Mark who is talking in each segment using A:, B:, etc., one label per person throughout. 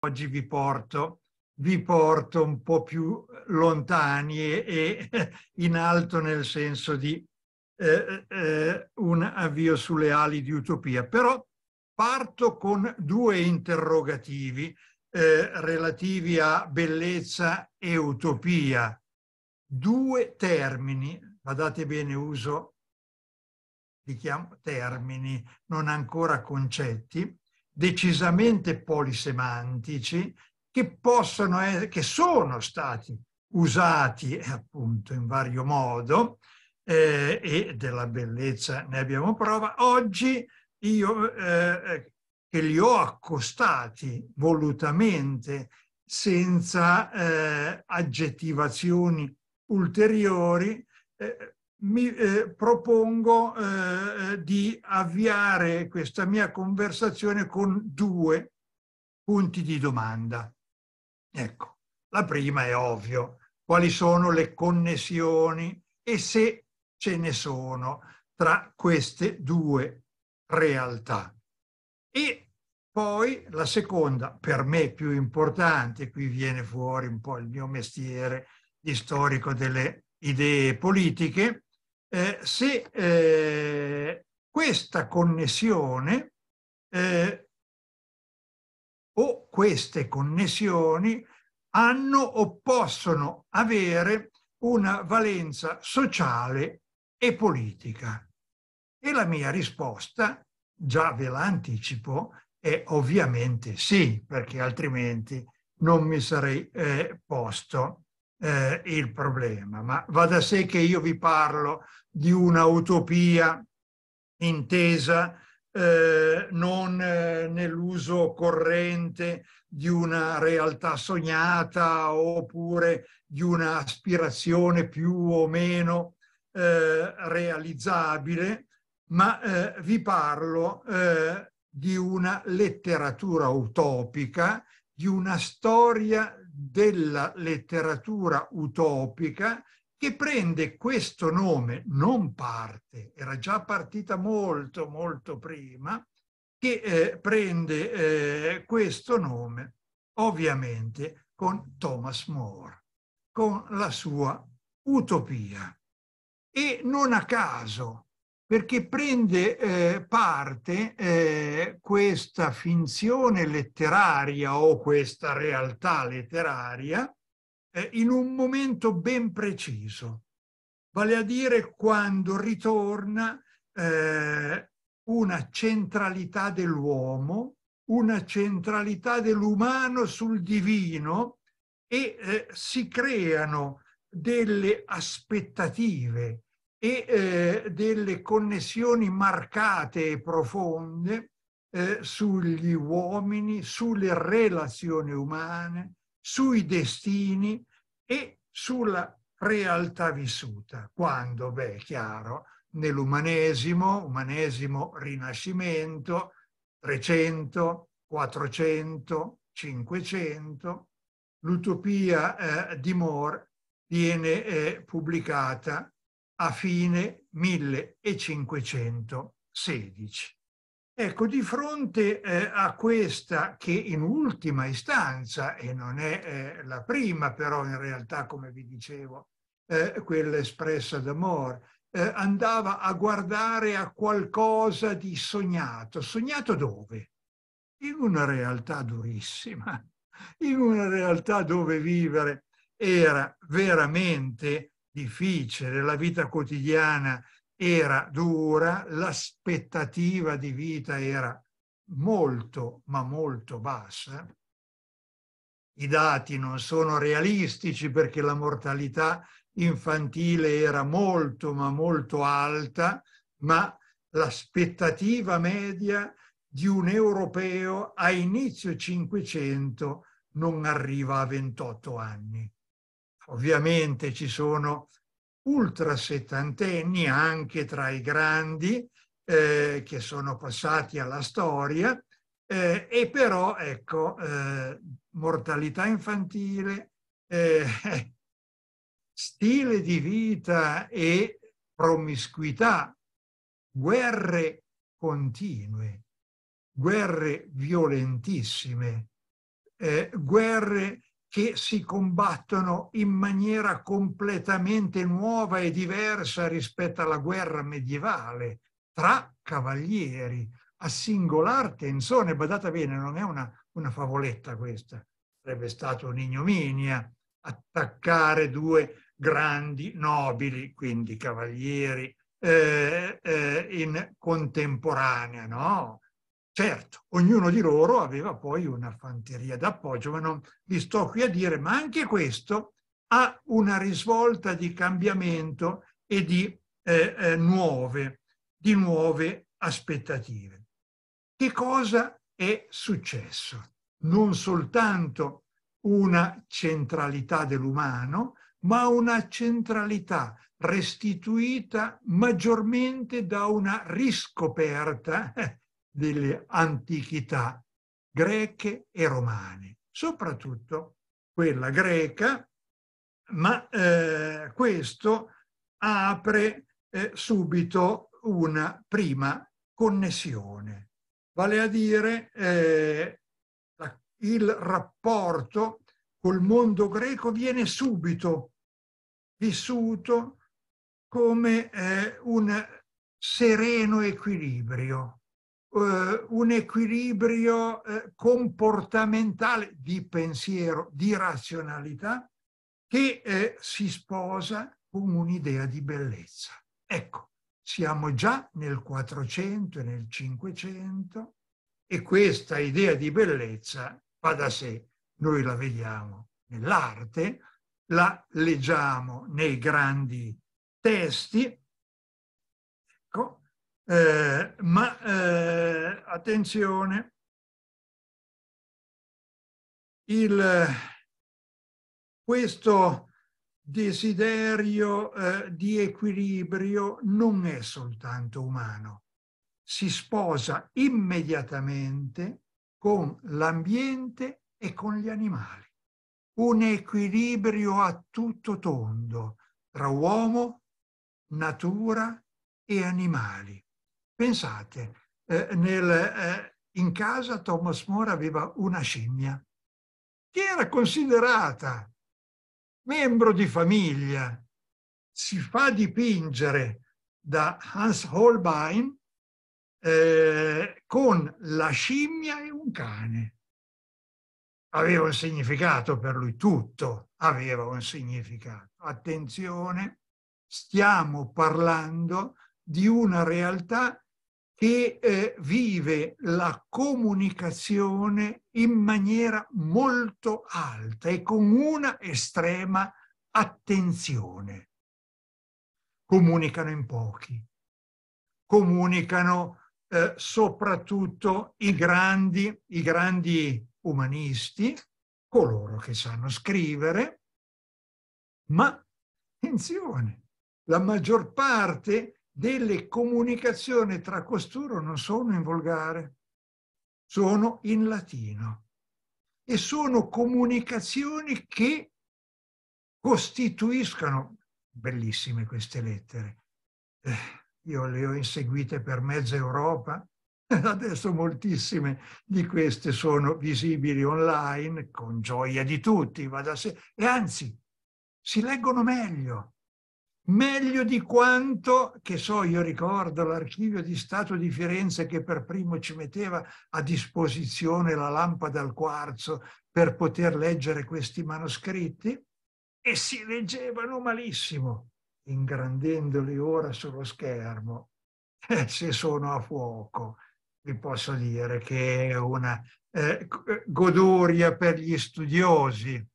A: oggi vi porto, vi porto un po' più lontani e, e in alto nel senso di eh, eh, un avvio sulle ali di utopia. Però parto con due interrogativi eh, relativi a bellezza e utopia. Due termini, badate bene, uso, li chiamo termini, non ancora concetti, decisamente polisemantici che, possono, che sono stati usati eh, appunto in vario modo eh, e della bellezza ne abbiamo prova. Oggi io eh, eh che li ho accostati volutamente senza eh, aggettivazioni ulteriori, eh, mi eh, propongo eh, eh, di avviare questa mia conversazione con due punti di domanda. Ecco, la prima è ovvio, quali sono le connessioni e se ce ne sono tra queste due realtà. E poi la seconda, per me più importante, qui viene fuori un po' il mio mestiere di storico delle idee politiche, eh, se eh, questa connessione eh, o queste connessioni hanno o possono avere una valenza sociale e politica. E la mia risposta, già ve la anticipo, è ovviamente sì, perché altrimenti non mi sarei eh, posto eh, il problema, ma va da sé che io vi parlo di una utopia intesa eh, non eh, nell'uso corrente di una realtà sognata oppure di un'aspirazione più o meno eh, realizzabile, ma eh, vi parlo eh, di una letteratura utopica, di una storia della letteratura utopica che prende questo nome, non parte, era già partita molto, molto prima, che eh, prende eh, questo nome ovviamente con Thomas More, con la sua utopia. E non a caso perché prende eh, parte eh, questa finzione letteraria o questa realtà letteraria eh, in un momento ben preciso, vale a dire quando ritorna eh, una centralità dell'uomo, una centralità dell'umano sul divino e eh, si creano delle aspettative, e eh, delle connessioni marcate e profonde eh, sugli uomini, sulle relazioni umane, sui destini e sulla realtà vissuta. Quando? Beh, è chiaro, nell'umanesimo, umanesimo rinascimento, 300, 400, 500, l'utopia eh, di Moore viene eh, pubblicata a fine 1516. Ecco, di fronte eh, a questa che in ultima istanza, e non è eh, la prima però in realtà, come vi dicevo, eh, quella espressa da Moore, eh, andava a guardare a qualcosa di sognato. Sognato dove? In una realtà durissima, in una realtà dove vivere era veramente difficile, la vita quotidiana era dura, l'aspettativa di vita era molto, ma molto bassa. I dati non sono realistici perché la mortalità infantile era molto, ma molto alta, ma l'aspettativa media di un europeo a inizio Cinquecento non arriva a 28 anni. Ovviamente ci sono ultra settantenni anche tra i grandi eh, che sono passati alla storia eh, e però ecco eh, mortalità infantile, eh, stile di vita e promiscuità, guerre continue, guerre violentissime, eh, guerre che si combattono in maniera completamente nuova e diversa rispetto alla guerra medievale tra cavalieri a singolar tenzone. Badate bene, non è una, una favoletta questa, sarebbe stata un'ignominia attaccare due grandi nobili, quindi cavalieri, eh, eh, in contemporanea, no? Certo, ognuno di loro aveva poi una fanteria d'appoggio, ma non vi sto qui a dire, ma anche questo ha una risvolta di cambiamento e di, eh, eh, nuove, di nuove aspettative. Che cosa è successo? Non soltanto una centralità dell'umano, ma una centralità restituita maggiormente da una riscoperta eh, delle antichità greche e romane, soprattutto quella greca, ma eh, questo apre eh, subito una prima connessione, vale a dire eh, il rapporto col mondo greco viene subito vissuto come eh, un sereno equilibrio eh, un equilibrio eh, comportamentale di pensiero, di razionalità, che eh, si sposa con un'idea di bellezza. Ecco, siamo già nel 400 e nel 500 e questa idea di bellezza va da sé. Noi la vediamo nell'arte, la leggiamo nei
B: grandi testi eh, ma eh, attenzione, il, questo desiderio
A: eh, di equilibrio non è soltanto umano, si sposa immediatamente con l'ambiente e con gli animali. Un equilibrio a tutto tondo tra uomo, natura e animali Pensate, eh, nel, eh, in casa Thomas More aveva una scimmia che era considerata membro di famiglia. Si fa dipingere da Hans Holbein eh, con la scimmia e un cane. Aveva un significato per lui, tutto aveva un significato. Attenzione, stiamo parlando di una realtà che eh, vive la comunicazione in maniera molto alta e con una estrema attenzione. Comunicano in pochi, comunicano eh, soprattutto i grandi, i grandi umanisti, coloro che sanno scrivere, ma attenzione, la maggior parte delle comunicazioni tra costoro non sono in volgare, sono in latino e sono comunicazioni che costituiscono, bellissime queste lettere, eh, io le ho inseguite per mezza Europa, adesso moltissime di queste sono visibili online con gioia di tutti, va da sé, e anzi si leggono meglio meglio di quanto, che so, io ricordo l'archivio di Stato di Firenze che per primo ci metteva a disposizione la lampada al quarzo per poter leggere questi manoscritti e si leggevano malissimo, ingrandendoli ora sullo schermo. se sono a fuoco, vi posso dire che è una eh, godoria per gli studiosi.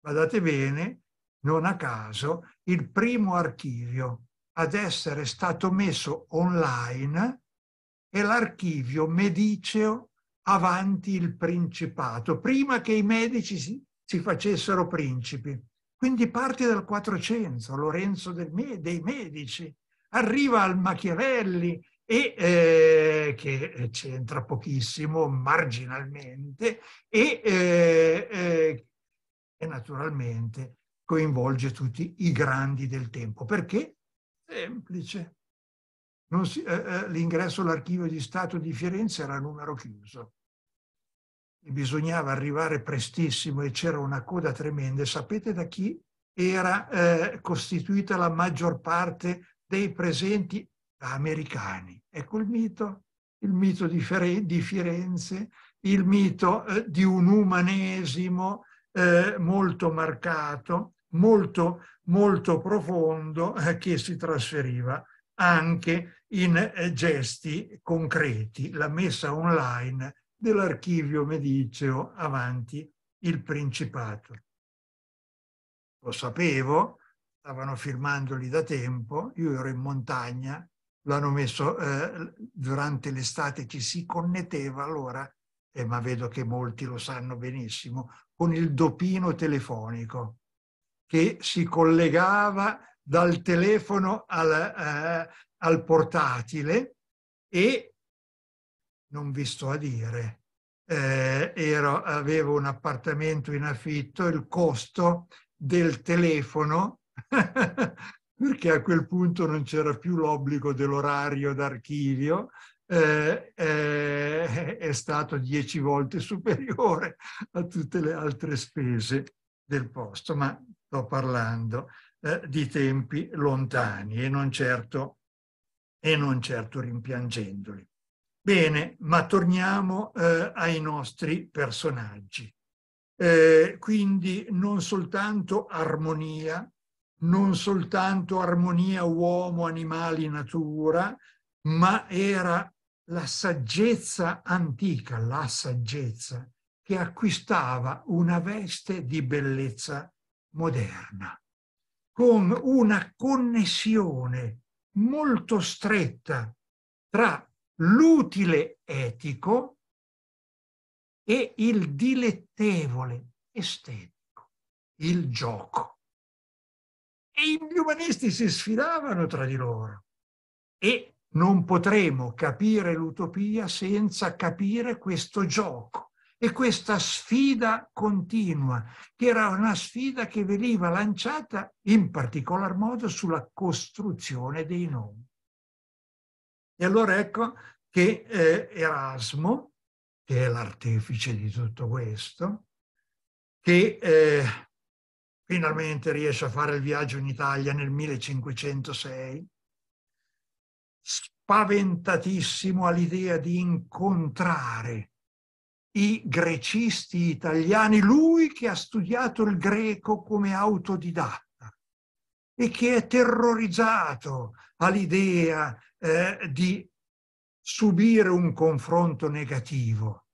A: Guardate bene, non a caso, il primo archivio ad essere stato messo online è l'archivio mediceo avanti il principato, prima che i medici si, si facessero principi. Quindi parte dal 400, Lorenzo del, dei Medici, arriva al Machiavelli e, eh, che c'entra pochissimo, marginalmente, e, eh, eh, e naturalmente coinvolge tutti i grandi del tempo. Perché? Semplice. Si, eh, eh, l'ingresso all'archivio di Stato di Firenze era a numero chiuso. E bisognava arrivare prestissimo e c'era una coda tremenda. Sapete da chi era eh, costituita la maggior parte dei presenti? Da americani. Ecco il mito, il mito di, Fere, di Firenze, il mito eh, di un umanesimo eh, molto marcato molto, molto profondo eh, che si trasferiva anche in eh, gesti concreti, la messa online dell'archivio mediceo avanti il Principato. Lo sapevo, stavano firmandoli da tempo, io ero in montagna, l'hanno messo eh, durante l'estate, ci si connetteva allora, eh, ma vedo che molti lo sanno benissimo, con il dopino telefonico che si collegava dal telefono al, eh, al portatile e, non vi sto a dire, eh, ero, avevo un appartamento in affitto, il costo del telefono, perché a quel punto non c'era più l'obbligo dell'orario d'archivio, eh, eh, è stato dieci volte superiore a tutte le altre spese del posto, ma sto parlando eh, di tempi lontani e non, certo, e non certo rimpiangendoli. Bene, ma torniamo eh, ai nostri personaggi. Eh, quindi non soltanto armonia, non soltanto armonia uomo, animali, natura, ma era la saggezza antica, la saggezza che acquistava una veste di bellezza moderna, con una connessione molto stretta tra
B: l'utile etico e il dilettevole estetico, il gioco. E
A: gli umanisti si sfidavano tra di loro e non potremo capire l'utopia senza capire questo gioco e questa sfida continua, che era una sfida che veniva lanciata in particolar modo sulla costruzione dei nomi. E allora ecco che eh, Erasmo, che è l'artefice di tutto questo, che eh, finalmente riesce a fare il viaggio in Italia nel 1506, spaventatissimo all'idea di incontrare i grecisti italiani, lui che ha studiato il greco come autodidatta e che è terrorizzato all'idea eh, di subire un confronto negativo.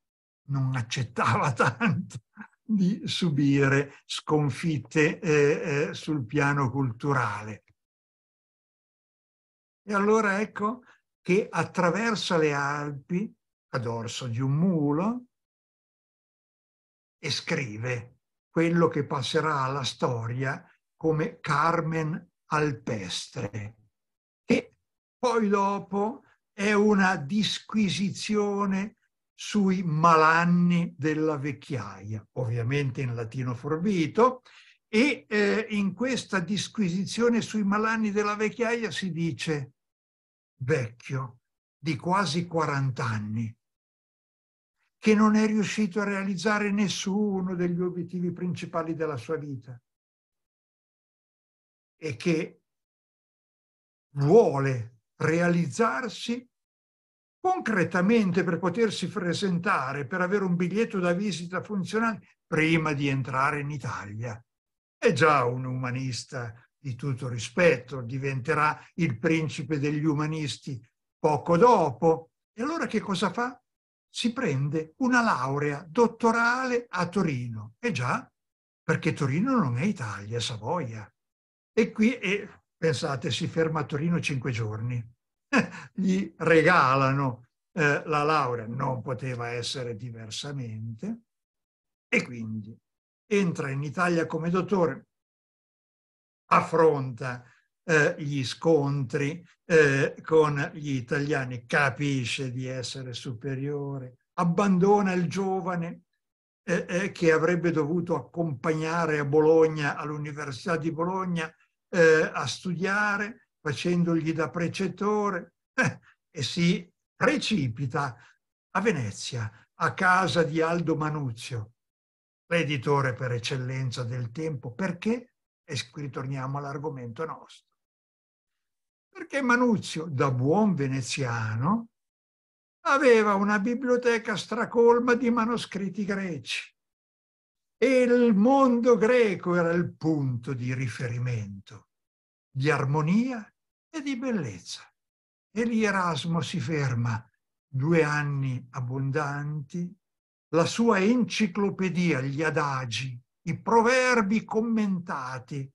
A: Non accettava tanto di subire sconfitte eh, eh, sul piano culturale.
B: E allora ecco che attraversa le Alpi, a dorso di un mulo,
A: e scrive quello che passerà alla storia come Carmen Alpestre. E poi dopo è una disquisizione sui malanni della vecchiaia, ovviamente in latino forbito, e eh, in questa disquisizione sui malanni della vecchiaia si dice vecchio, di quasi 40 anni, che non è riuscito a realizzare nessuno
B: degli obiettivi principali della sua vita e che vuole realizzarsi
A: concretamente per potersi presentare, per avere un biglietto da visita funzionale prima di entrare in Italia. È già un umanista di tutto rispetto, diventerà il principe degli umanisti poco dopo. E allora che cosa fa? si prende una laurea dottorale a Torino. E già, perché Torino non è Italia, è Savoia. E qui, eh, pensate, si ferma a Torino cinque giorni. Gli regalano eh, la laurea, non poteva essere diversamente. E quindi entra in Italia come dottore, affronta eh, gli scontri eh, con gli italiani, capisce di essere superiore, abbandona il giovane eh, eh che avrebbe dovuto accompagnare a Bologna, all'Università di Bologna, eh, a studiare, facendogli da precettore, eh, e si precipita a Venezia, a casa di Aldo Manuzio, l'editore per eccellenza del tempo, perché, e qui torniamo all'argomento nostro, perché Manuzio, da buon veneziano, aveva una biblioteca stracolma di manoscritti greci e il mondo greco era il punto di riferimento, di armonia e di bellezza. E lì Erasmo si ferma, due anni abbondanti, la sua enciclopedia, gli adagi, i proverbi commentati,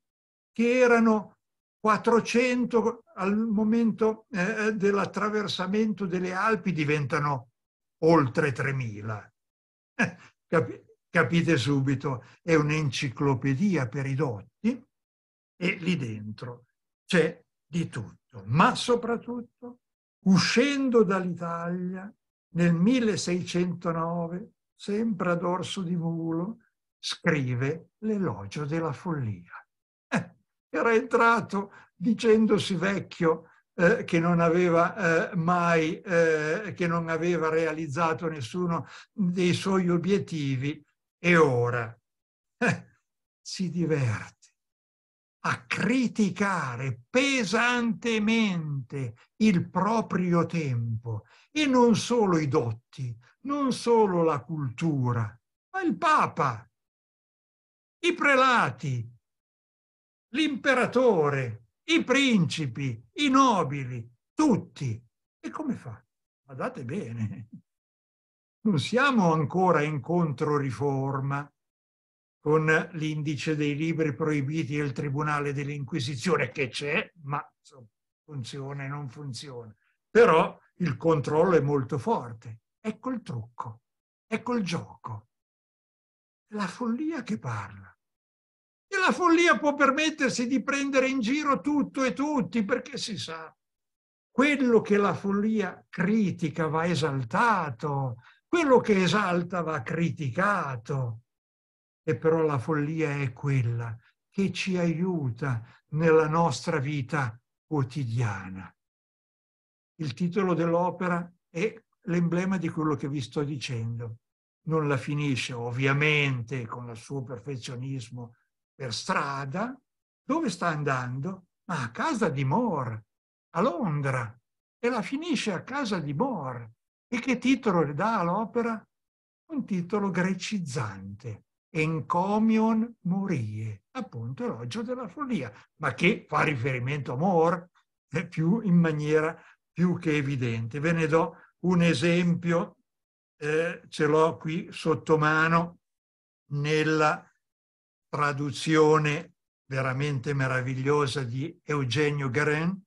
A: che erano 400 al momento eh, eh, dell'attraversamento delle Alpi diventano oltre 3.000. Cap- capite subito, è un'enciclopedia per i dotti e lì dentro c'è di tutto, ma soprattutto uscendo dall'Italia nel 1609, sempre ad orso di mulo, scrive l'elogio della follia. Eh, era entrato dicendosi vecchio eh, che, non aveva, eh, mai, eh, che non aveva realizzato nessuno dei suoi obiettivi e ora eh, si diverte a criticare pesantemente il proprio tempo e non solo i dotti, non solo la cultura, ma il Papa, i prelati, l'imperatore, i principi, i nobili, tutti. E come fa? Guardate bene, non siamo ancora in controriforma con l'indice dei libri proibiti e il Tribunale dell'Inquisizione che c'è, ma funziona e non funziona. Però il controllo è molto forte. Ecco il trucco, ecco il gioco. La follia che parla. E la follia può permettersi di prendere in giro tutto e tutti, perché si sa, quello che la follia critica va esaltato, quello che esalta va criticato. E però la follia è quella che ci aiuta nella nostra vita quotidiana. Il titolo dell'opera è l'emblema di quello che vi sto dicendo. Non la finisce ovviamente con il suo perfezionismo per strada, dove sta andando? Ma a casa di Moore, a Londra, e la finisce a casa di Moore. E che titolo le dà all'opera? Un titolo grecizzante, Encomion Morie, appunto elogio della follia, ma che fa riferimento a Moore più, in maniera più che evidente. Ve ne do un esempio, eh, ce l'ho qui sotto mano nella traduzione veramente meravigliosa di Eugenio Guérin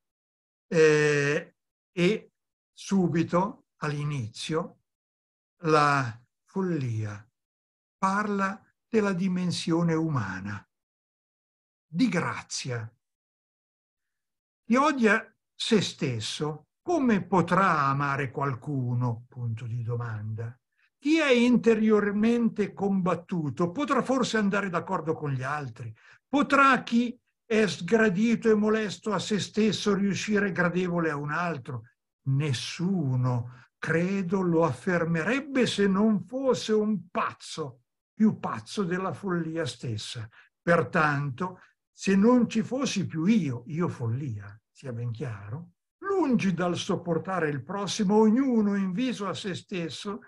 A: eh, e subito all'inizio la follia parla della dimensione umana, di grazia. Chi odia se stesso, come potrà amare qualcuno? Punto di domanda chi è interiormente combattuto potrà forse andare d'accordo con gli altri, potrà chi è sgradito e molesto a se stesso riuscire gradevole a un altro. Nessuno, credo, lo affermerebbe se non fosse un pazzo, più pazzo della follia stessa. Pertanto, se non ci fossi più io, io follia, sia ben chiaro, lungi dal sopportare il prossimo, ognuno in viso a se stesso,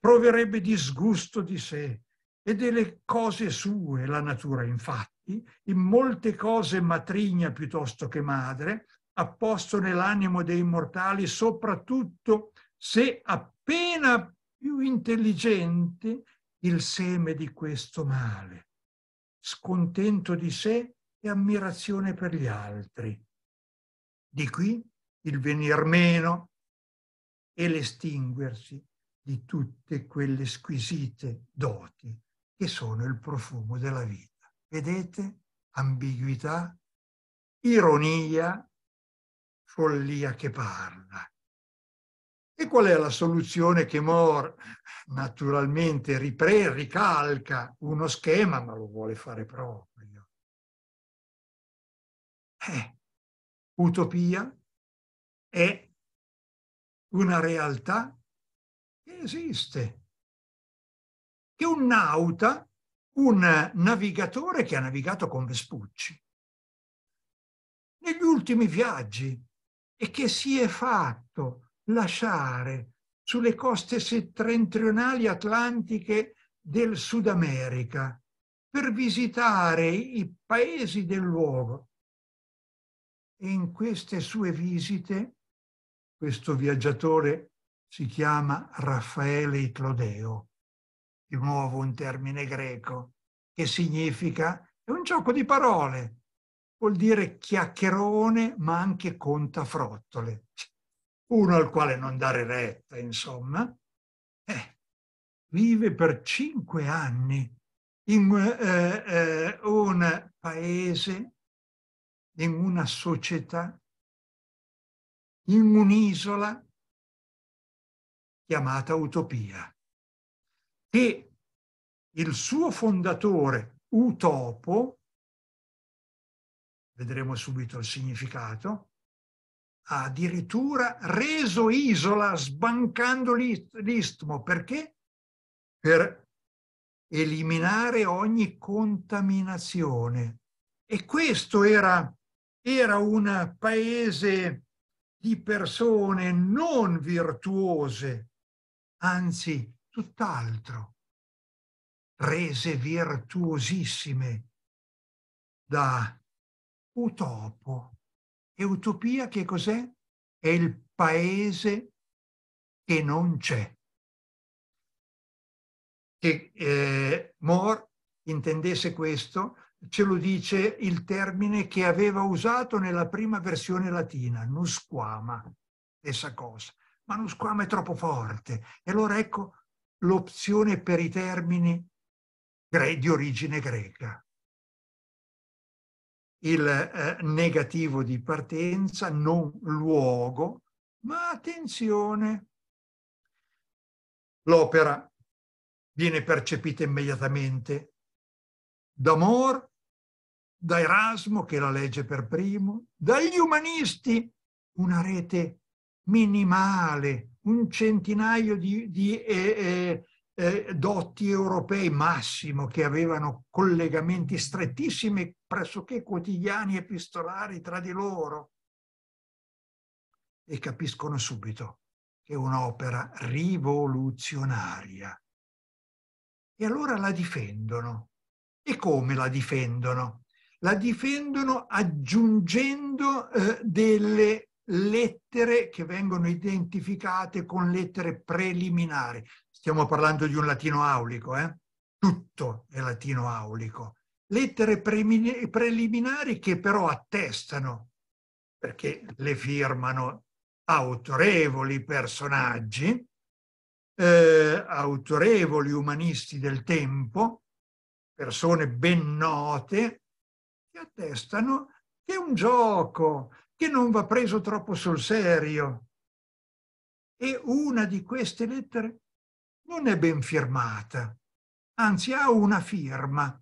A: proverebbe disgusto di sé e delle cose sue, la natura infatti, in molte cose matrigna piuttosto che madre, ha posto nell'animo dei mortali soprattutto se appena più intelligente il seme di questo male, scontento di sé e ammirazione per gli altri. Di qui il venir meno e l'estinguersi di tutte quelle squisite doti che sono il profumo della vita. Vedete? Ambiguità, ironia, follia che parla. E qual è la soluzione che Moore naturalmente ripre, ricalca
B: uno schema, ma lo vuole fare proprio? Eh, utopia è una realtà esiste. Che un nauta, un navigatore che ha navigato con Vespucci,
A: negli ultimi viaggi e che si è fatto lasciare sulle coste settentrionali atlantiche del Sud America per visitare i paesi del luogo. E in queste sue visite, questo viaggiatore si chiama Raffaele Clodeo, di nuovo un termine greco, che significa, è un gioco di parole, vuol dire chiacchierone ma anche contafrottole, uno al quale non dare retta, insomma, eh, vive per cinque anni
B: in eh, eh, un paese, in una società, in un'isola chiamata Utopia, che il suo fondatore Utopo, vedremo subito il
A: significato, ha addirittura reso isola sbancando l'istmo. Perché? Per eliminare ogni contaminazione. E questo era, era un paese di persone non virtuose, anzi tutt'altro, rese virtuosissime da utopo.
B: E utopia che cos'è? È il paese che non c'è. Che eh, Moore
A: intendesse questo ce lo dice il termine che aveva usato nella prima versione latina, nusquama, stessa cosa ma lo squama è troppo forte. E allora ecco l'opzione per i termini di origine greca. Il eh, negativo di partenza, non luogo, ma attenzione, l'opera viene percepita immediatamente da More, da Erasmo, che la legge per primo, dagli umanisti, una rete minimale, un centinaio di, di eh, eh, eh, dotti europei massimo che avevano collegamenti strettissimi pressoché quotidiani epistolari tra di loro e capiscono subito che è un'opera rivoluzionaria. E allora la difendono. E come la difendono? La difendono aggiungendo eh, delle lettere che vengono identificate con lettere preliminari. Stiamo parlando di un latino aulico, eh? tutto è latino aulico. Lettere preliminari che però attestano, perché le firmano autorevoli personaggi, eh, autorevoli umanisti del tempo, persone ben note, che attestano che è un gioco che non va preso troppo sul serio. E una di queste lettere non è ben firmata, anzi ha una firma.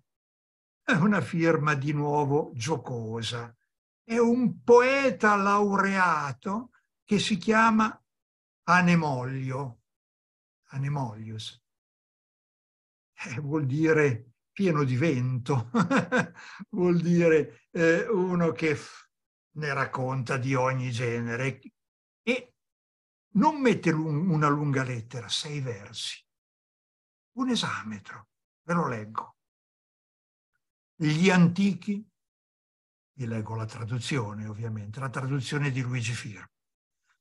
A: È una firma di nuovo giocosa. È un poeta laureato che si chiama Anemoglio, Anemoglius. Eh, vuol dire pieno di vento, vuol dire eh, uno che ne racconta di ogni genere e non mette una
B: lunga lettera, sei versi, un esametro, ve lo leggo. Gli antichi, vi leggo la traduzione
A: ovviamente, la traduzione di Luigi Firmo.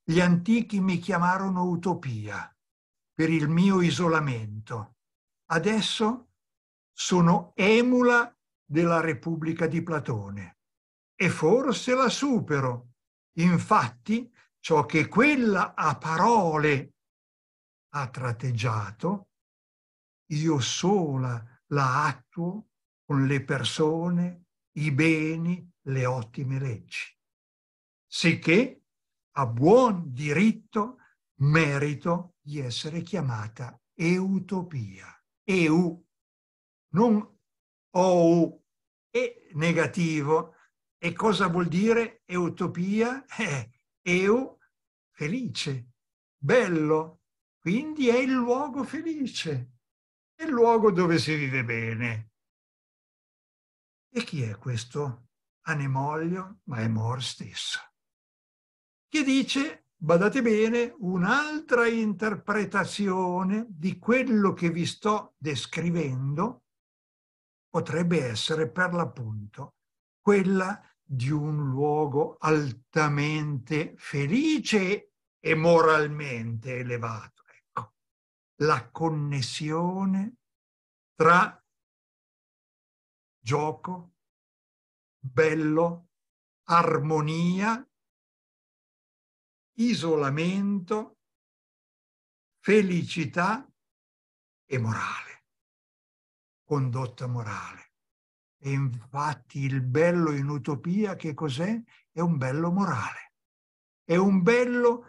A: Gli antichi mi chiamarono utopia per il mio isolamento. Adesso sono emula della Repubblica di Platone e forse la supero. Infatti, ciò che quella a parole ha tratteggiato, io sola la attuo con le persone, i beni, le ottime leggi, sicché a buon diritto, merito di essere chiamata eutopia. EU, non OU, e negativo, e cosa vuol dire utopia? Eh, eu, felice, bello. Quindi è il luogo felice, è il luogo dove si vive bene. E chi è questo anemoglio? Ma è Mor stesso. Che dice, badate bene, un'altra interpretazione di quello che vi sto descrivendo potrebbe essere per l'appunto quella di un luogo altamente felice e moralmente elevato. Ecco,
B: la connessione tra gioco, bello, armonia, isolamento, felicità e morale, condotta
A: morale. E infatti il bello in utopia che cos'è? È un bello morale. È un bello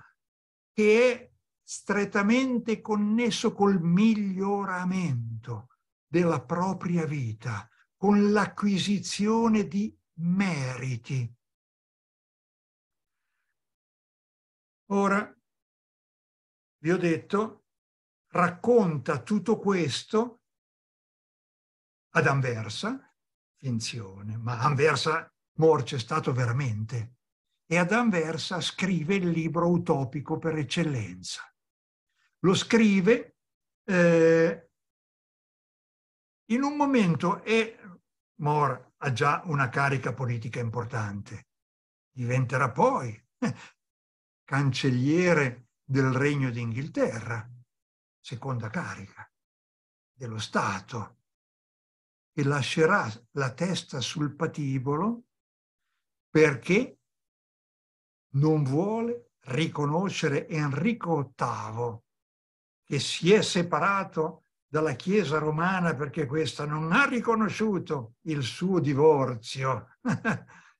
A: che è strettamente connesso col miglioramento della propria
B: vita, con l'acquisizione di meriti. Ora, vi ho detto, racconta tutto questo
A: ad Anversa, finzione, ma Anversa Mor c'è stato veramente e ad Anversa scrive il libro utopico per eccellenza. Lo scrive eh, in un momento e Mor ha già una carica politica importante. Diventerà poi cancelliere del Regno d'Inghilterra, seconda carica dello Stato e lascerà la testa sul patibolo perché non vuole riconoscere Enrico VIII, che si è separato dalla Chiesa romana perché questa non ha riconosciuto il suo divorzio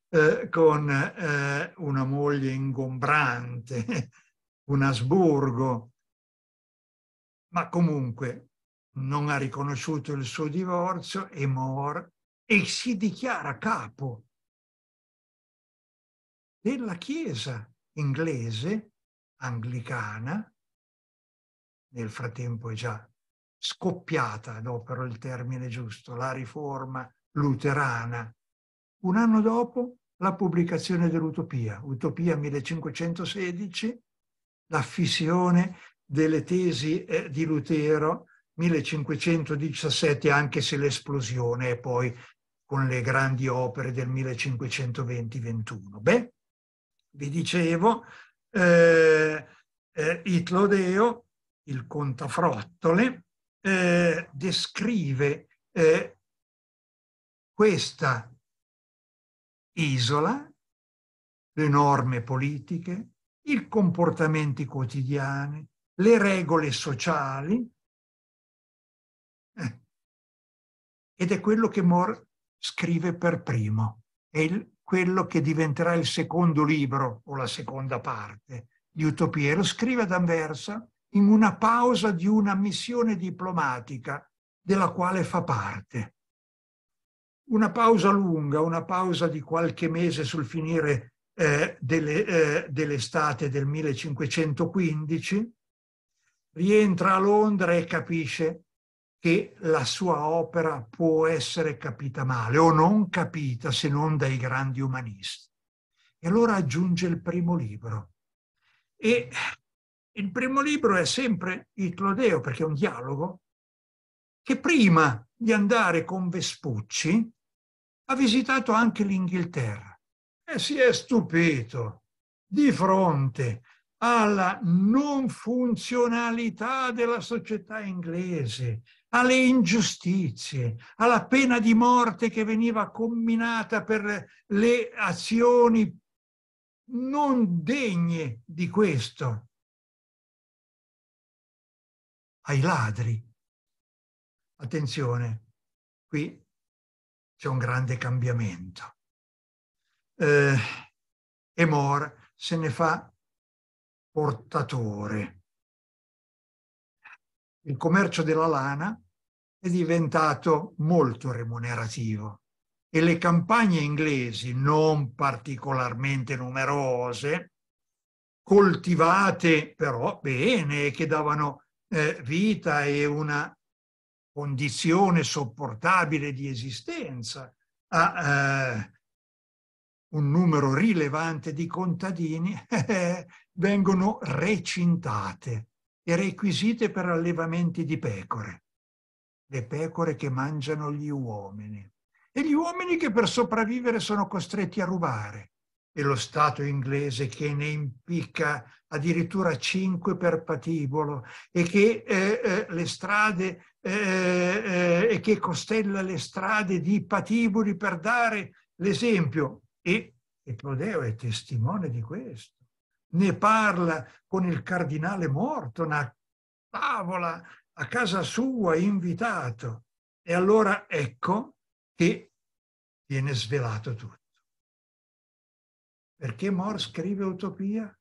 A: eh, con eh, una moglie ingombrante, un Asburgo. Ma comunque non ha riconosciuto il suo divorzio, è
B: mor e si dichiara capo della Chiesa inglese, anglicana,
A: nel frattempo è già scoppiata, adopero il termine giusto, la riforma luterana. Un anno dopo la pubblicazione dell'Utopia, Utopia 1516, la fissione delle tesi eh, di Lutero 1517, anche se l'esplosione è poi con le grandi opere del 1520-21. Beh, vi dicevo, eh, eh, Itlodeo,
B: il contafrottole, eh, descrive eh, questa isola,
A: le norme politiche, i comportamenti quotidiani, le regole sociali, ed è quello che Moore scrive per primo, è il, quello che diventerà il secondo libro o la seconda parte di Utopia. Lo scrive ad Anversa in una pausa di una missione diplomatica della quale fa parte. Una pausa lunga, una pausa di qualche mese sul finire eh, eh dell'estate eh, dell del 1515, rientra a Londra e capisce che la sua opera può essere capita male o non capita se non dai grandi umanisti. E allora aggiunge il primo libro. E il primo libro è sempre il Clodeo, perché è un dialogo, che prima di andare con Vespucci ha visitato anche l'Inghilterra e si è stupito di fronte alla non funzionalità della società inglese, alle ingiustizie, alla pena di morte che veniva comminata per le azioni
B: non degne di questo, ai ladri. Attenzione, qui c'è un grande cambiamento. Eh, e Mor se ne fa portatore
A: il commercio della lana è diventato molto remunerativo e le campagne inglesi, non particolarmente numerose, coltivate però bene, che davano eh, vita e una condizione sopportabile di esistenza a eh, un numero rilevante di contadini, vengono recintate e requisite per allevamenti di pecore, le pecore che mangiano gli uomini, e gli uomini che per sopravvivere sono costretti a rubare, e lo Stato inglese che ne impicca addirittura cinque per patibolo e che eh, eh, le strade eh, eh e che costella le strade di patiboli per dare l'esempio e, e Todeo è testimone di questo ne parla con il cardinale Morton a tavola, a casa sua, invitato. E allora ecco che viene svelato tutto. Perché Mor scrive Utopia?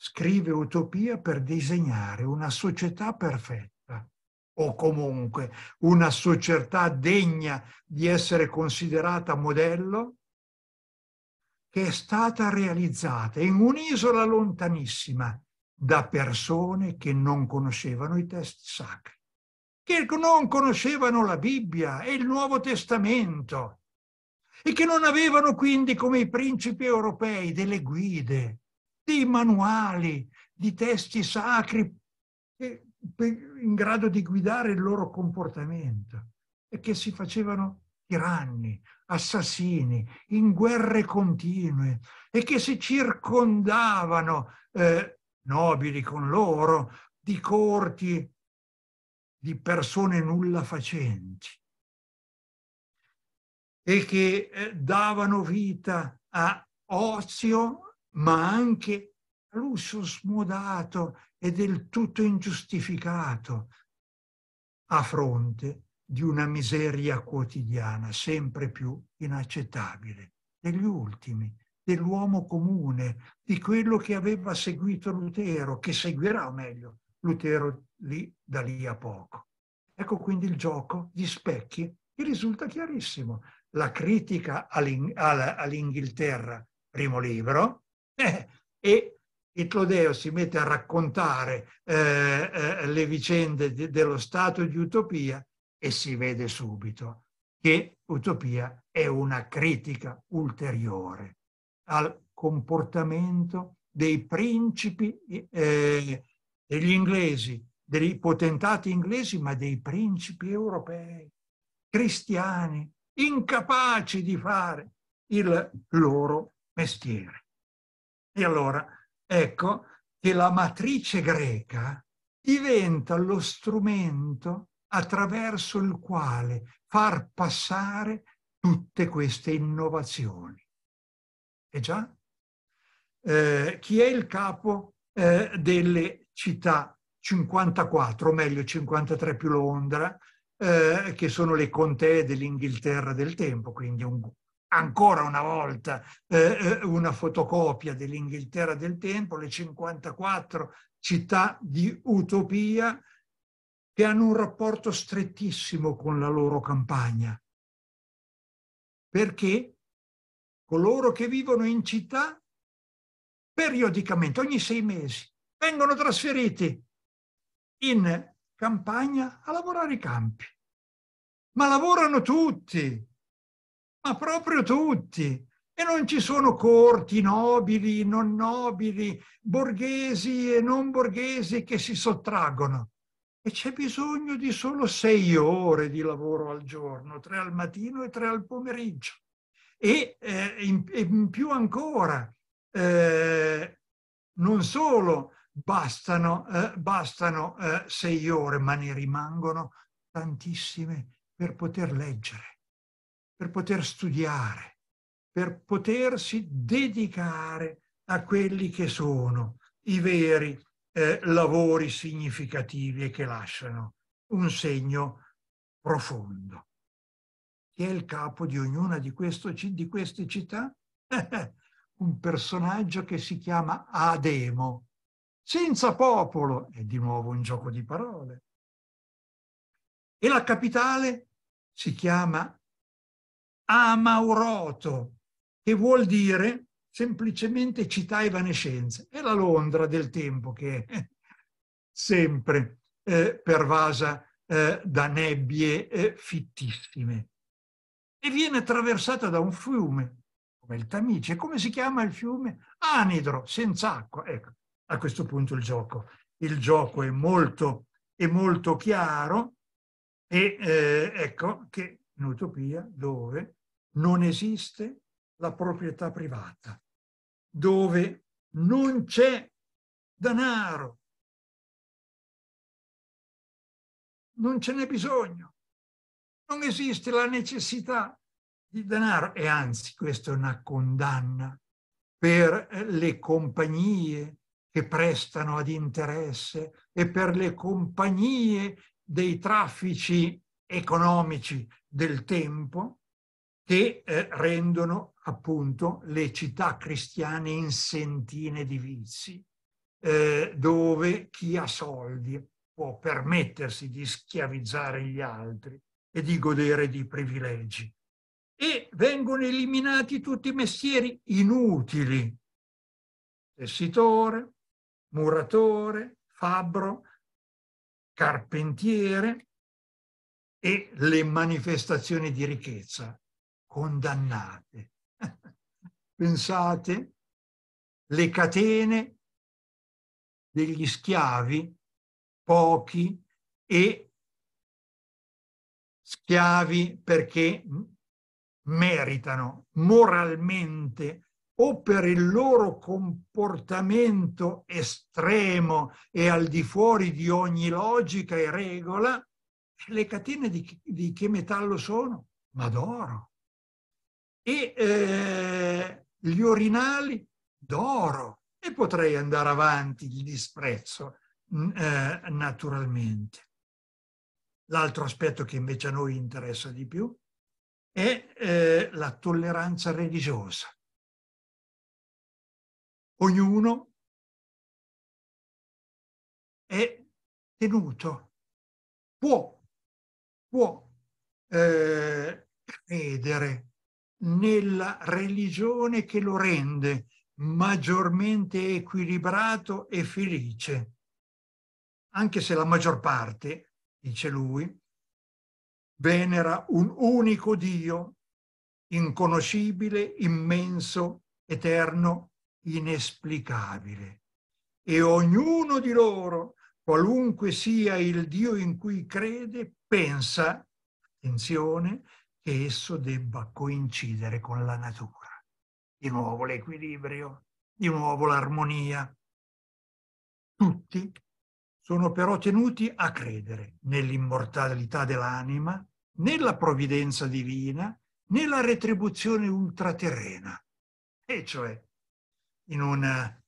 A: Scrive Utopia per disegnare una società perfetta o comunque una società degna di essere considerata modello che è stata realizzata in un'isola lontanissima da persone che non conoscevano i testi sacri, che non conoscevano la Bibbia e il Nuovo Testamento e che non avevano quindi come i principi europei delle guide, dei manuali, di testi sacri eh, in grado di guidare il loro comportamento e che si facevano tiranni, assassini, in guerre continue e che si circondavano, eh, nobili con loro, di corti di persone nulla facenti e che eh, davano vita a ozio ma anche a lusso smodato e del tutto ingiustificato a fronte di una miseria quotidiana sempre più inaccettabile, degli ultimi, dell'uomo comune, di quello che aveva seguito Lutero, che seguirà o meglio Lutero lì, da lì a poco. Ecco quindi il gioco gli specchi e risulta chiarissimo. La critica all'Inghilterra, primo libro, eh, e Itlodeo si mette a raccontare eh, eh, le vicende de dello stato di utopia e si vede subito che utopia è una critica ulteriore al comportamento dei principi, eh, degli inglesi, dei potentati inglesi, ma dei principi europei, cristiani, incapaci di fare il loro mestiere. E allora ecco che la matrice greca diventa lo strumento attraverso il quale far passare tutte queste innovazioni. E eh già, eh, chi è il capo eh, delle città 54, o meglio 53 più Londra, eh, che sono le contee dell'Inghilterra del tempo, quindi un, ancora una volta eh, eh, una fotocopia dell'Inghilterra del tempo, le 54 città di utopia che hanno un rapporto strettissimo con la loro campagna,
B: perché coloro che vivono in città periodicamente, ogni sei mesi, vengono trasferiti
A: in campagna a lavorare i campi. Ma lavorano tutti, ma proprio tutti. E non ci sono corti, nobili, non nobili, borghesi e non borghesi che si sottraggono e c'è bisogno di solo sei ore di lavoro al giorno, tre al mattino e tre al pomeriggio. E eh, in, in, più ancora, eh, non solo bastano, eh, bastano eh, sei ore, ma ne rimangono tantissime per poter leggere, per poter studiare, per potersi dedicare a quelli che sono i veri eh, lavori significativi e che lasciano un segno profondo. Chi è il capo di ognuna di, questo, di queste città? un personaggio che si chiama Ademo, senza popolo, è di nuovo un gioco di parole. E la capitale si chiama Amauroto, che vuol dire semplicemente città evanescenze. È la Londra del tempo che è eh, sempre eh, pervasa eh, da nebbie eh, fittissime e viene attraversata da un fiume, come il Tamice. Come si chiama il fiume? Anidro, senza acqua. Ecco, a questo punto il gioco. Il gioco è molto, è molto chiaro e eh, ecco che in utopia dove non esiste la proprietà privata
B: dove non c'è denaro. Non ce n'è bisogno. Non esiste la necessità di denaro e anzi questa è una condanna
A: per eh, le compagnie che prestano ad interesse e per le compagnie dei traffici economici del tempo che eh, rendono appunto le città cristiane in sentine di vizi, eh, dove chi ha soldi può permettersi di schiavizzare gli altri e di godere di privilegi. E vengono eliminati tutti i mestieri inutili, tessitore, muratore, fabbro, carpentiere e le manifestazioni di ricchezza condannate. Pensate,
B: le catene degli schiavi, pochi e schiavi
A: perché meritano moralmente o per il loro comportamento estremo e al di fuori di ogni logica e regola, le catene di, di che metallo sono? Ma d'oro e eh, gli orinali d'oro. E potrei andare avanti di disprezzo, eh, naturalmente. L'altro aspetto che invece a noi interessa di più
B: è eh, la tolleranza religiosa. Ognuno è tenuto, può, può eh,
A: credere nella religione che lo rende maggiormente equilibrato e felice, anche se la maggior parte, dice lui, venera un unico Dio, inconoscibile, immenso, eterno, inesplicabile. E ognuno di loro, qualunque sia il Dio in cui crede, pensa, attenzione, che esso debba coincidere con la natura. Di nuovo l'equilibrio, di nuovo l'armonia. Tutti sono però tenuti a credere nell'immortalità dell'anima, nella provvidenza divina, nella retribuzione ultraterrena, e cioè
B: in una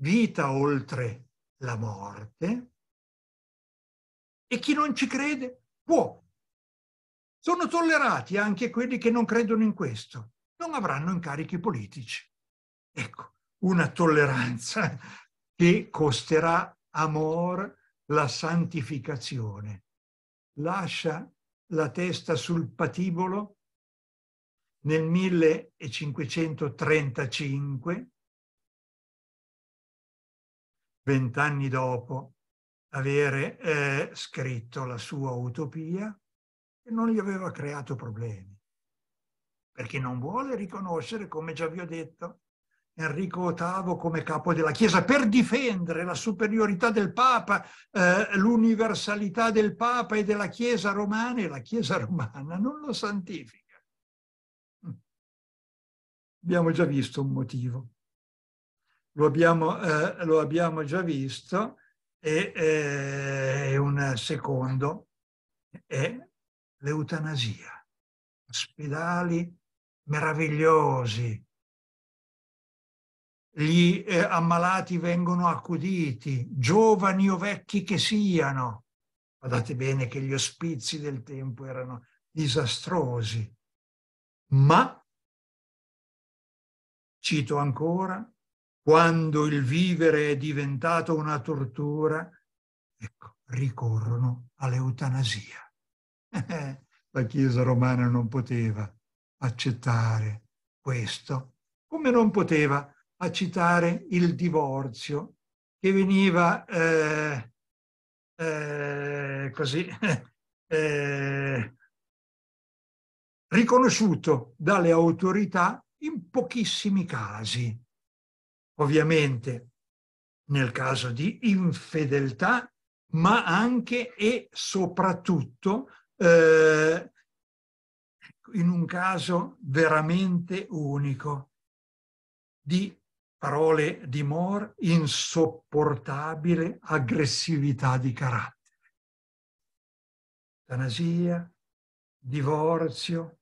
B: vita oltre la morte, e chi non ci crede può sono
A: tollerati anche quelli che non credono in questo, non avranno incarichi politici. Ecco, una tolleranza che costerà amor la santificazione. Lascia la testa sul
B: patibolo nel 1535, vent'anni dopo
A: avere eh, scritto la sua utopia, che non gli aveva creato problemi, perché non vuole riconoscere, come già vi ho detto, Enrico VIII come capo della Chiesa per difendere la superiorità del Papa, eh, l'universalità del Papa e della Chiesa romana e la Chiesa romana non lo santifica. Abbiamo già visto un motivo, lo abbiamo, eh, lo abbiamo già visto e eh, un secondo è l'eutanasia, ospedali meravigliosi, gli eh, ammalati vengono accuditi, giovani o vecchi che siano. Guardate bene che gli ospizi del tempo erano disastrosi, ma, cito ancora, quando il vivere è diventato una tortura, ecco, ricorrono all'eutanasia. La Chiesa romana non poteva accettare questo, come non poteva accettare il divorzio che veniva eh, eh, così eh, riconosciuto dalle autorità in pochissimi casi. Ovviamente nel caso di infedeltà, ma anche e soprattutto eh, in un caso veramente unico di parole di Moore, insopportabile aggressività di carattere. Tanasia, divorzio.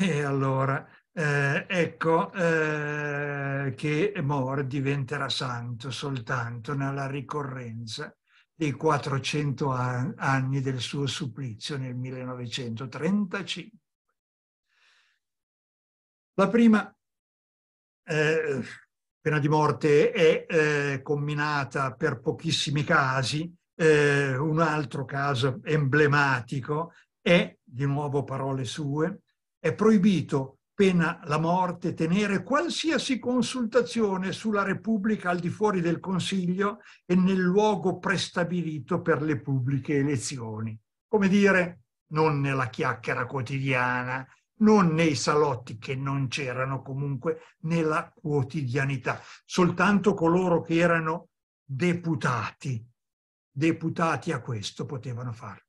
A: E allora eh, ecco eh, che Moore diventerà santo soltanto nella ricorrenza dei 400 anni del suo supplizio nel 1935. La prima eh, pena di morte è eh, combinata per pochissimi casi, eh, un altro caso emblematico è, di nuovo parole sue, è proibito pena la morte, tenere qualsiasi consultazione sulla Repubblica al di fuori del Consiglio e nel luogo prestabilito per le pubbliche elezioni. Come dire, non nella chiacchiera quotidiana, non nei salotti che non c'erano comunque nella quotidianità, soltanto coloro che erano deputati, deputati a questo potevano farlo.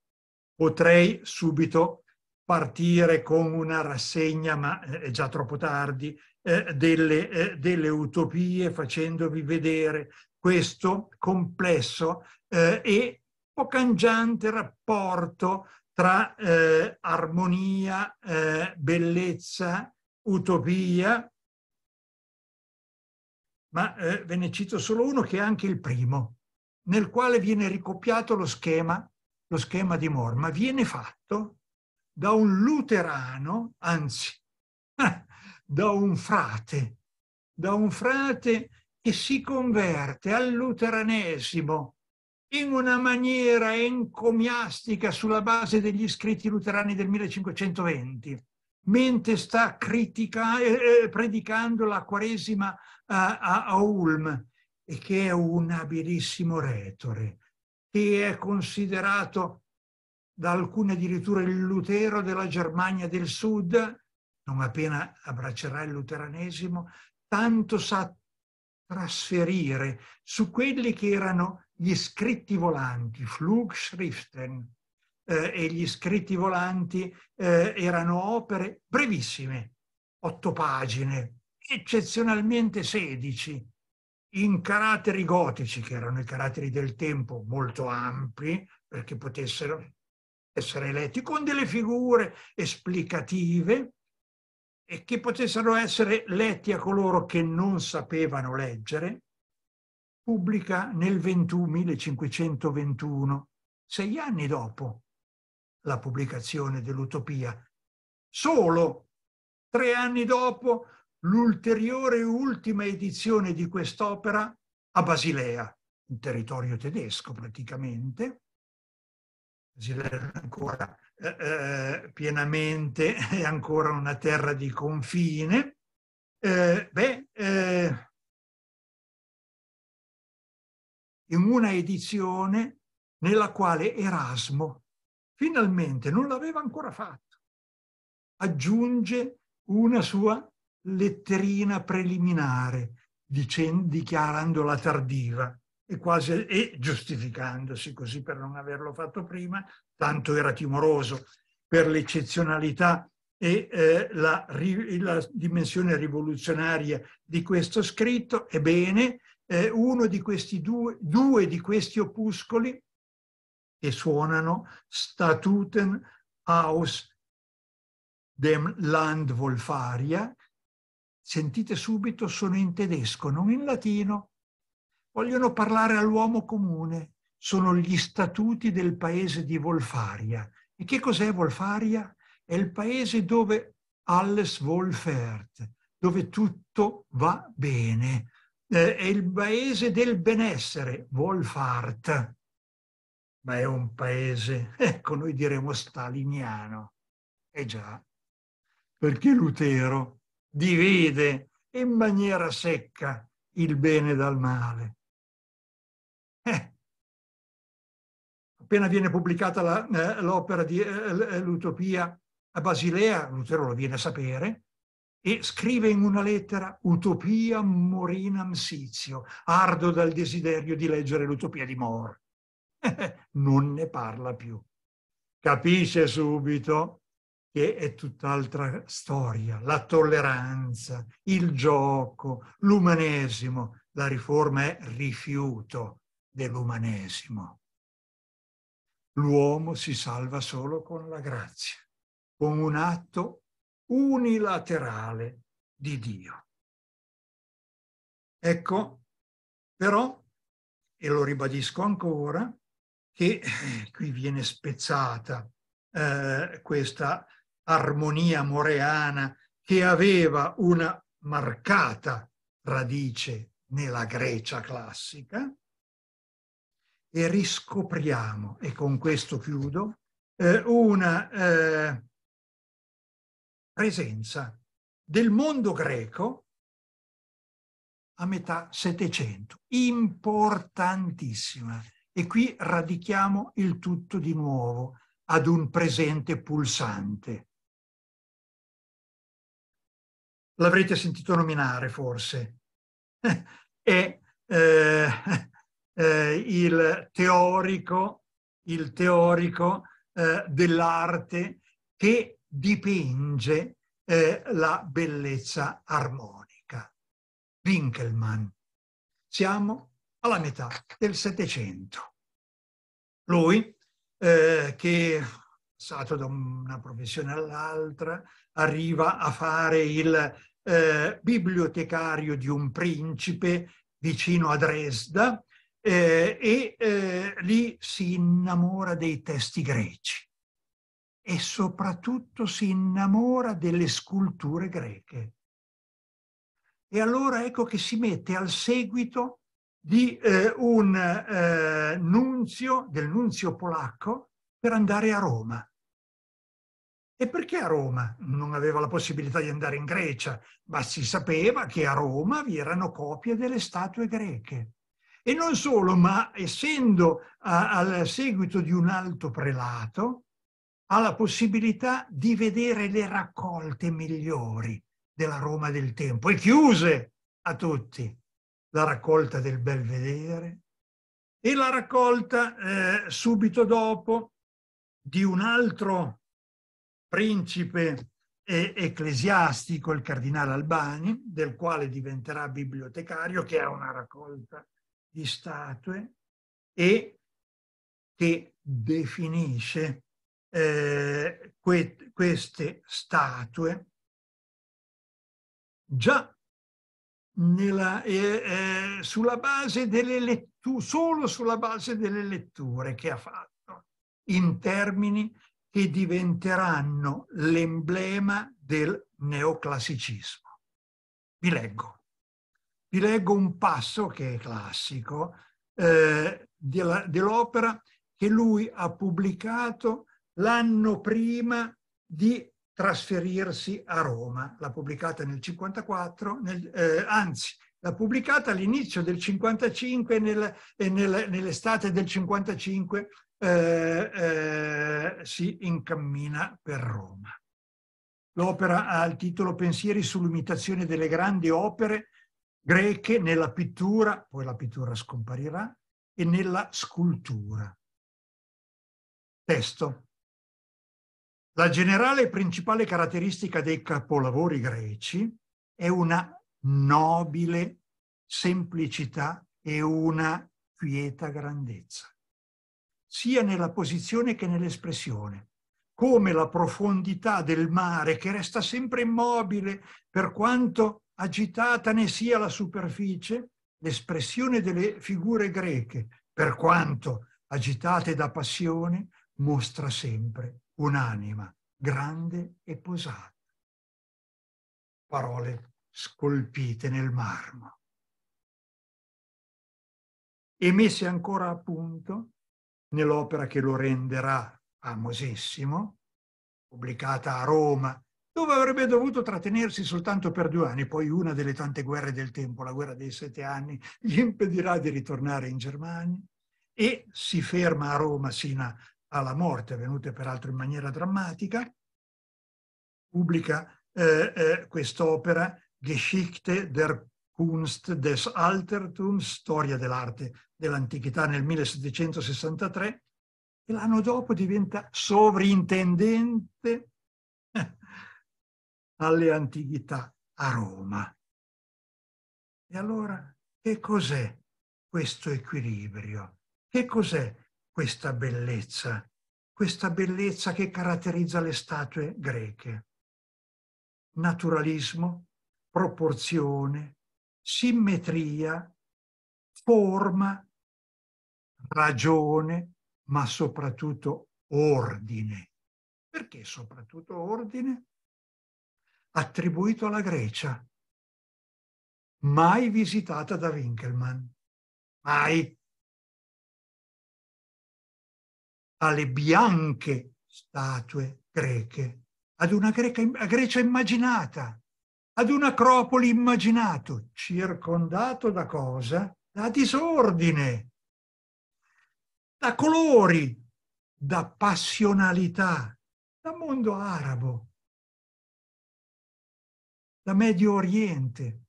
A: Potrei subito partire con una rassegna, ma eh, è già troppo tardi, eh, delle, eh, delle, utopie facendovi vedere questo complesso eh, e un po' cangiante rapporto tra eh, armonia, eh, bellezza, utopia, ma ve ne cito solo uno che è anche il primo, nel quale viene ricopiato lo schema, lo schema di Moore, ma viene fatto da un luterano, anzi, da un frate, da un frate che si converte al luteranesimo in una maniera encomiastica sulla base degli scritti luterani del 1520, mentre sta critica, eh, eh, predicando la Quaresima a, a, a Ulm, e che è un abilissimo retore, che è considerato da alcuni addirittura il Lutero della Germania del Sud, non appena abbraccerà il luteranesimo, tanto sa trasferire su quelli che erano gli scritti volanti, Flugschriften, eh, e gli scritti volanti eh, erano opere brevissime, otto pagine, eccezionalmente sedici, in caratteri gotici, che erano i caratteri del tempo molto ampi, perché potessero essere letti con delle figure esplicative e che potessero essere letti a coloro che non sapevano leggere, pubblica nel 21, 1521, sei anni dopo la pubblicazione dell'Utopia. Solo tre anni dopo l'ulteriore ultima edizione di quest'opera a Basilea, in territorio tedesco praticamente, ancora eh, eh
B: pienamente, è ancora una terra di confine. Eh, beh, eh, in una edizione nella quale Erasmo finalmente non l'aveva ancora fatto,
A: aggiunge una sua letterina preliminare, dicendo, dichiarando tardiva e, quasi, e giustificandosi così per non averlo fatto prima, tanto era timoroso per l'eccezionalità e eh, la, la, dimensione rivoluzionaria di questo scritto, ebbene, eh, uno di questi due, due di questi opuscoli che suonano Statuten aus dem Land Volfaria, sentite subito, sono in tedesco, non in latino, vogliono parlare all'uomo comune. Sono gli statuti del paese di Volfaria. E che cos'è Volfaria? È il paese dove alles volfert, dove tutto va bene. Eh, è il paese del benessere, Wolfart, ma è un paese, ecco noi diremo staliniano, e eh già, perché Lutero divide in maniera secca il bene dal male. Eh. Appena viene pubblicata eh, l'opera di eh, L'Utopia a Basilea, Lutero lo viene a sapere, e scrive in una lettera Utopia morinam Sizio, ardo dal desiderio di leggere l'utopia di Mor. non ne parla più. Capisce subito che è tutt'altra storia, la tolleranza, il gioco, l'umanesimo. La riforma è rifiuto, dell'umanesimo. L'uomo si salva solo con la grazia, con un atto unilaterale di Dio. Ecco, però, e lo ribadisco ancora, che eh, qui viene spezzata eh, questa armonia moreana che aveva una marcata radice nella Grecia classica, e riscopriamo, e con questo chiudo, eh, una eh, presenza del mondo greco a metà Settecento, importantissima. E qui radichiamo il tutto di nuovo ad un presente pulsante.
B: L'avrete sentito nominare forse. È eh, eh, il
A: teorico, il teorico eh, dell'arte che dipinge eh, la bellezza armonica. Winkelmann. Siamo alla metà del Settecento. Lui, eh, che passato da una professione all'altra, arriva a fare il eh, bibliotecario di un principe vicino a Dresda, eh, e eh, lì si innamora dei testi greci e soprattutto si innamora delle sculture greche. E allora ecco che si mette al seguito di eh, un eh, nunzio, del nunzio polacco, per andare a Roma. E perché a Roma? Non aveva la possibilità di andare in Grecia, ma si sapeva che a Roma vi erano copie delle statue greche. E non solo, ma essendo a, al seguito di un alto prelato, ha la possibilità di vedere le raccolte migliori della Roma del tempo e chiuse a tutti la raccolta del Belvedere e la raccolta eh, subito dopo di un altro principe eh, ecclesiastico, il cardinale Albani, del quale diventerà bibliotecario, che ha una raccolta di statue e
B: che definisce eh, que queste statue già
A: nella, eh, eh, sulla base delle letture, solo sulla base delle letture che ha fatto, in termini che diventeranno l'emblema del neoclassicismo. Vi leggo vi leggo un passo che è classico eh, dell'opera che lui ha pubblicato l'anno prima di trasferirsi a Roma. L'ha pubblicata nel 54, nel, eh, anzi, l'ha pubblicata all'inizio del 55 e nel, nell'estate del 55 eh, eh, si incammina per Roma. L'opera ha il titolo Pensieri sull'imitazione delle grandi opere greche nella pittura, poi la pittura scomparirà, e nella scultura. Testo. La generale e principale caratteristica dei capolavori greci è una nobile semplicità e una quieta grandezza, sia nella posizione che nell'espressione come la profondità del mare che resta sempre immobile per quanto agitata ne sia la superficie, l'espressione delle figure greche, per quanto agitate da passione, mostra sempre un'anima grande
B: e posata. Parole scolpite nel marmo. E messe ancora a punto
A: nell'opera che lo renderà famosissimo, pubblicata a Roma dove avrebbe dovuto trattenersi soltanto per due anni, poi una delle tante guerre del tempo, la guerra dei sette anni, gli impedirà di ritornare in Germania e si ferma a Roma sino alla morte, venuta peraltro in maniera drammatica, pubblica eh, eh, quest'opera Geschichte der Kunst des Altertums, storia dell'arte dell'antichità nel 1763, e l'anno dopo diventa sovrintendente alle antichità a Roma. E allora che cos'è questo equilibrio? Che cos'è questa bellezza? Questa bellezza che caratterizza le statue
B: greche.
A: Naturalismo, proporzione, simmetria, forma,
B: ragione,
A: ma soprattutto ordine. Perché soprattutto
B: ordine? attribuito alla Grecia, mai visitata da Winkelmann, mai. Alle bianche statue greche,
A: ad una greca, Grecia immaginata, ad un'acropoli immaginato, circondato da cosa? Da disordine,
B: da colori, da passionalità, da mondo arabo, da Medio Oriente,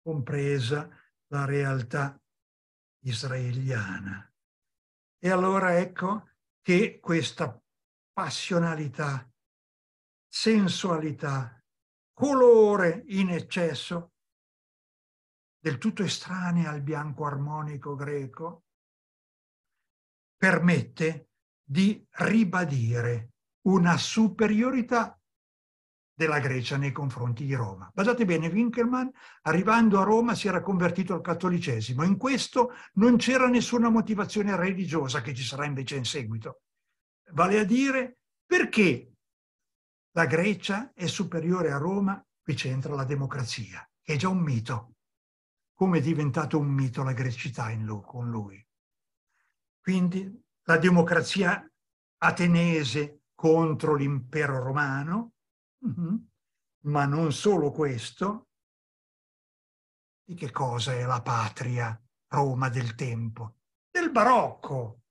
B: compresa la realtà israeliana.
A: E allora ecco che questa passionalità, sensualità, colore in eccesso, del tutto estranea al bianco armonico greco, permette di ribadire una superiorità della Grecia nei confronti di Roma. Badate bene, Winkelmann, arrivando a Roma, si era convertito al cattolicesimo. In questo non c'era nessuna motivazione religiosa che ci sarà invece in seguito. Vale a dire perché la Grecia è superiore a Roma, qui c'entra la democrazia, che è già un mito. Come è diventato un mito la grecità in lui, con lui. Quindi la democrazia atenese contro l'impero romano, Mm-hmm. ma non solo questo, di che cosa è la patria Roma del tempo? Del barocco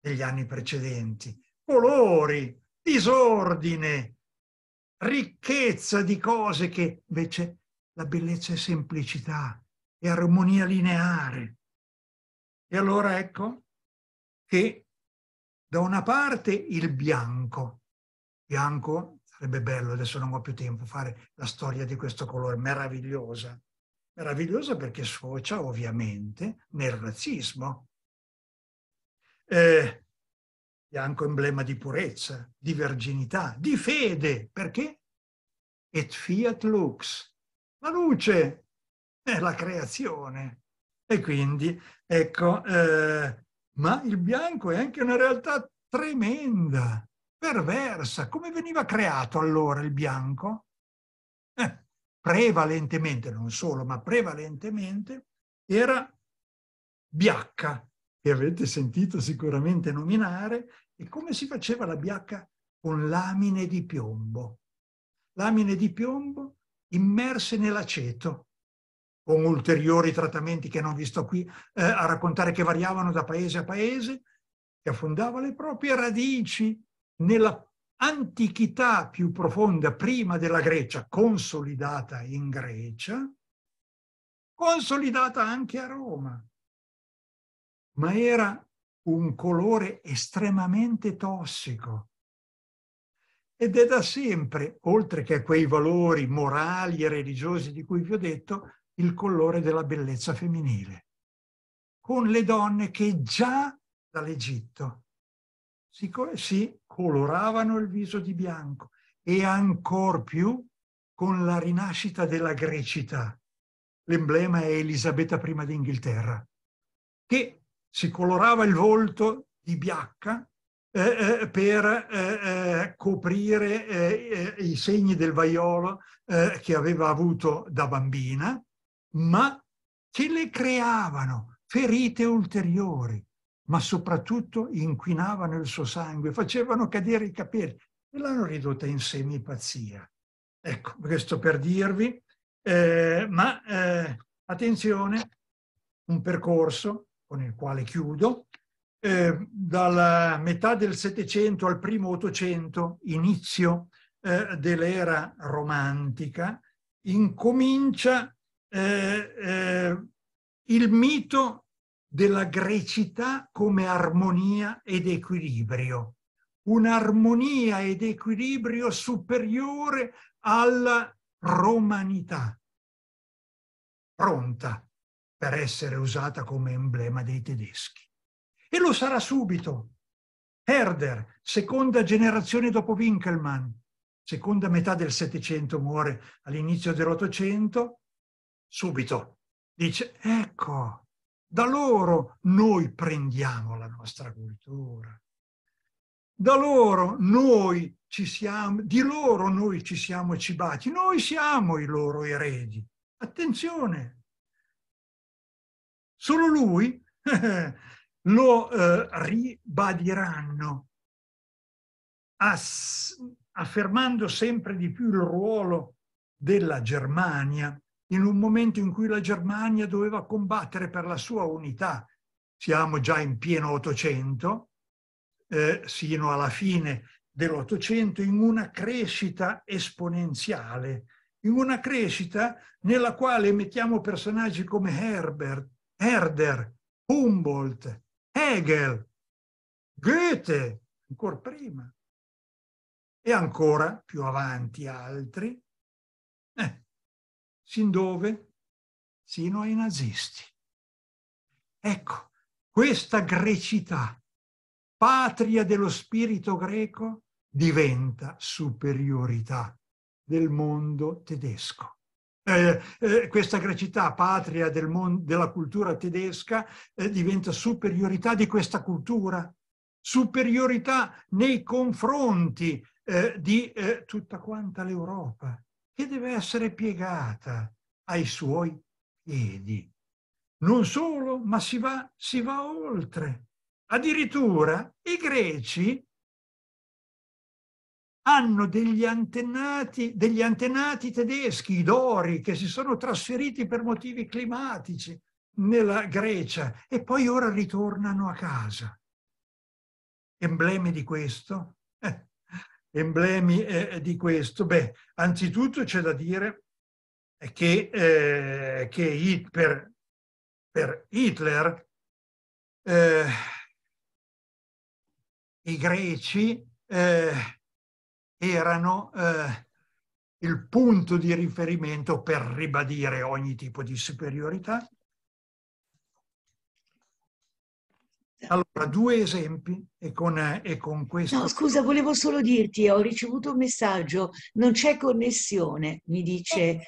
A: degli anni precedenti, colori, disordine, ricchezza di cose che invece la bellezza è semplicità, e armonia lineare. E allora ecco che da una parte il bianco, bianco sarebbe bello, adesso non ho più tempo, fare la storia di questo colore, meravigliosa. Meravigliosa perché sfocia ovviamente nel razzismo. Eh, bianco emblema di purezza, di verginità, di fede, perché? Et fiat lux, la luce è la creazione. E quindi, ecco, eh, ma il bianco è anche una realtà tremenda, perversa. Come veniva creato allora il bianco? Eh, prevalentemente, non solo, ma prevalentemente era biacca, che avete sentito sicuramente nominare, e come si faceva la biacca? Con lamine di piombo. Lamine di piombo immerse nell'aceto, con ulteriori trattamenti che non vi sto qui eh, a raccontare, che variavano da paese a paese, che affondava le proprie radici nella antichità più profonda, prima della Grecia, consolidata in Grecia, consolidata anche a Roma, ma era un colore estremamente tossico. Ed è da sempre, oltre che a quei valori morali e religiosi di cui vi ho detto, il colore della bellezza femminile, con le donne che già dall'Egitto si, si coloravano il viso di bianco e ancor più con la rinascita della grecità. L'emblema è Elisabetta I d'Inghilterra, che si colorava il volto di biacca eh, eh per eh, eh coprire eh, eh, i segni del vaiolo che aveva avuto da bambina, ma che le creavano ferite ulteriori, ma soprattutto inquinavano il suo sangue, facevano cadere i capelli e l'hanno ridotta in semipazzia. Ecco, questo per dirvi, eh, ma eh, attenzione, un percorso con il quale chiudo, eh, dalla metà del Settecento al primo Ottocento, inizio eh, dell'era romantica, incomincia eh, eh, il mito della grecità come armonia ed equilibrio, un'armonia ed equilibrio superiore alla romanità, pronta per essere usata come emblema dei tedeschi. E lo sarà subito. Herder, seconda generazione dopo Winkelmann, seconda metà del Settecento muore all'inizio dell'Ottocento, subito dice, ecco, da loro noi prendiamo la nostra cultura. Da loro noi ci siamo, di loro noi ci siamo cibati, noi siamo i loro eredi. Attenzione!
B: Solo lui lo eh, ribadiranno, ass- affermando
A: sempre di più il ruolo della Germania in un momento in cui la Germania doveva combattere per la sua unità. Siamo già in pieno Ottocento, eh, sino alla fine dell'Ottocento, in una crescita esponenziale, in una crescita nella quale mettiamo personaggi come Herbert, Herder, Humboldt, Hegel,
B: Goethe, ancora prima, e ancora più avanti altri. Eh, Sin dove?
A: Sino ai nazisti. Ecco, questa grecità, patria dello spirito greco, diventa superiorità del mondo tedesco. Eh, eh, questa grecità, patria del mon- della cultura tedesca, eh, diventa superiorità di questa cultura, superiorità nei confronti eh, di eh, tutta quanta l'Europa che deve essere piegata ai suoi piedi. Non solo, ma si va, si va oltre. Addirittura i greci hanno degli antenati, degli antenati tedeschi, i Dori, che si sono trasferiti per motivi climatici nella Grecia e poi ora ritornano a casa. Emblemi di questo? Eh, emblemi eh, eh, di questo? Beh, anzitutto c'è da dire eh, che, eh, che
B: Hit, per, per, Hitler eh, i greci eh, erano
A: il punto di riferimento per ribadire ogni tipo di superiorità Allora, due esempi e con, e con, questo... No, scusa,
C: volevo solo dirti, ho ricevuto un messaggio, non c'è connessione, mi dice...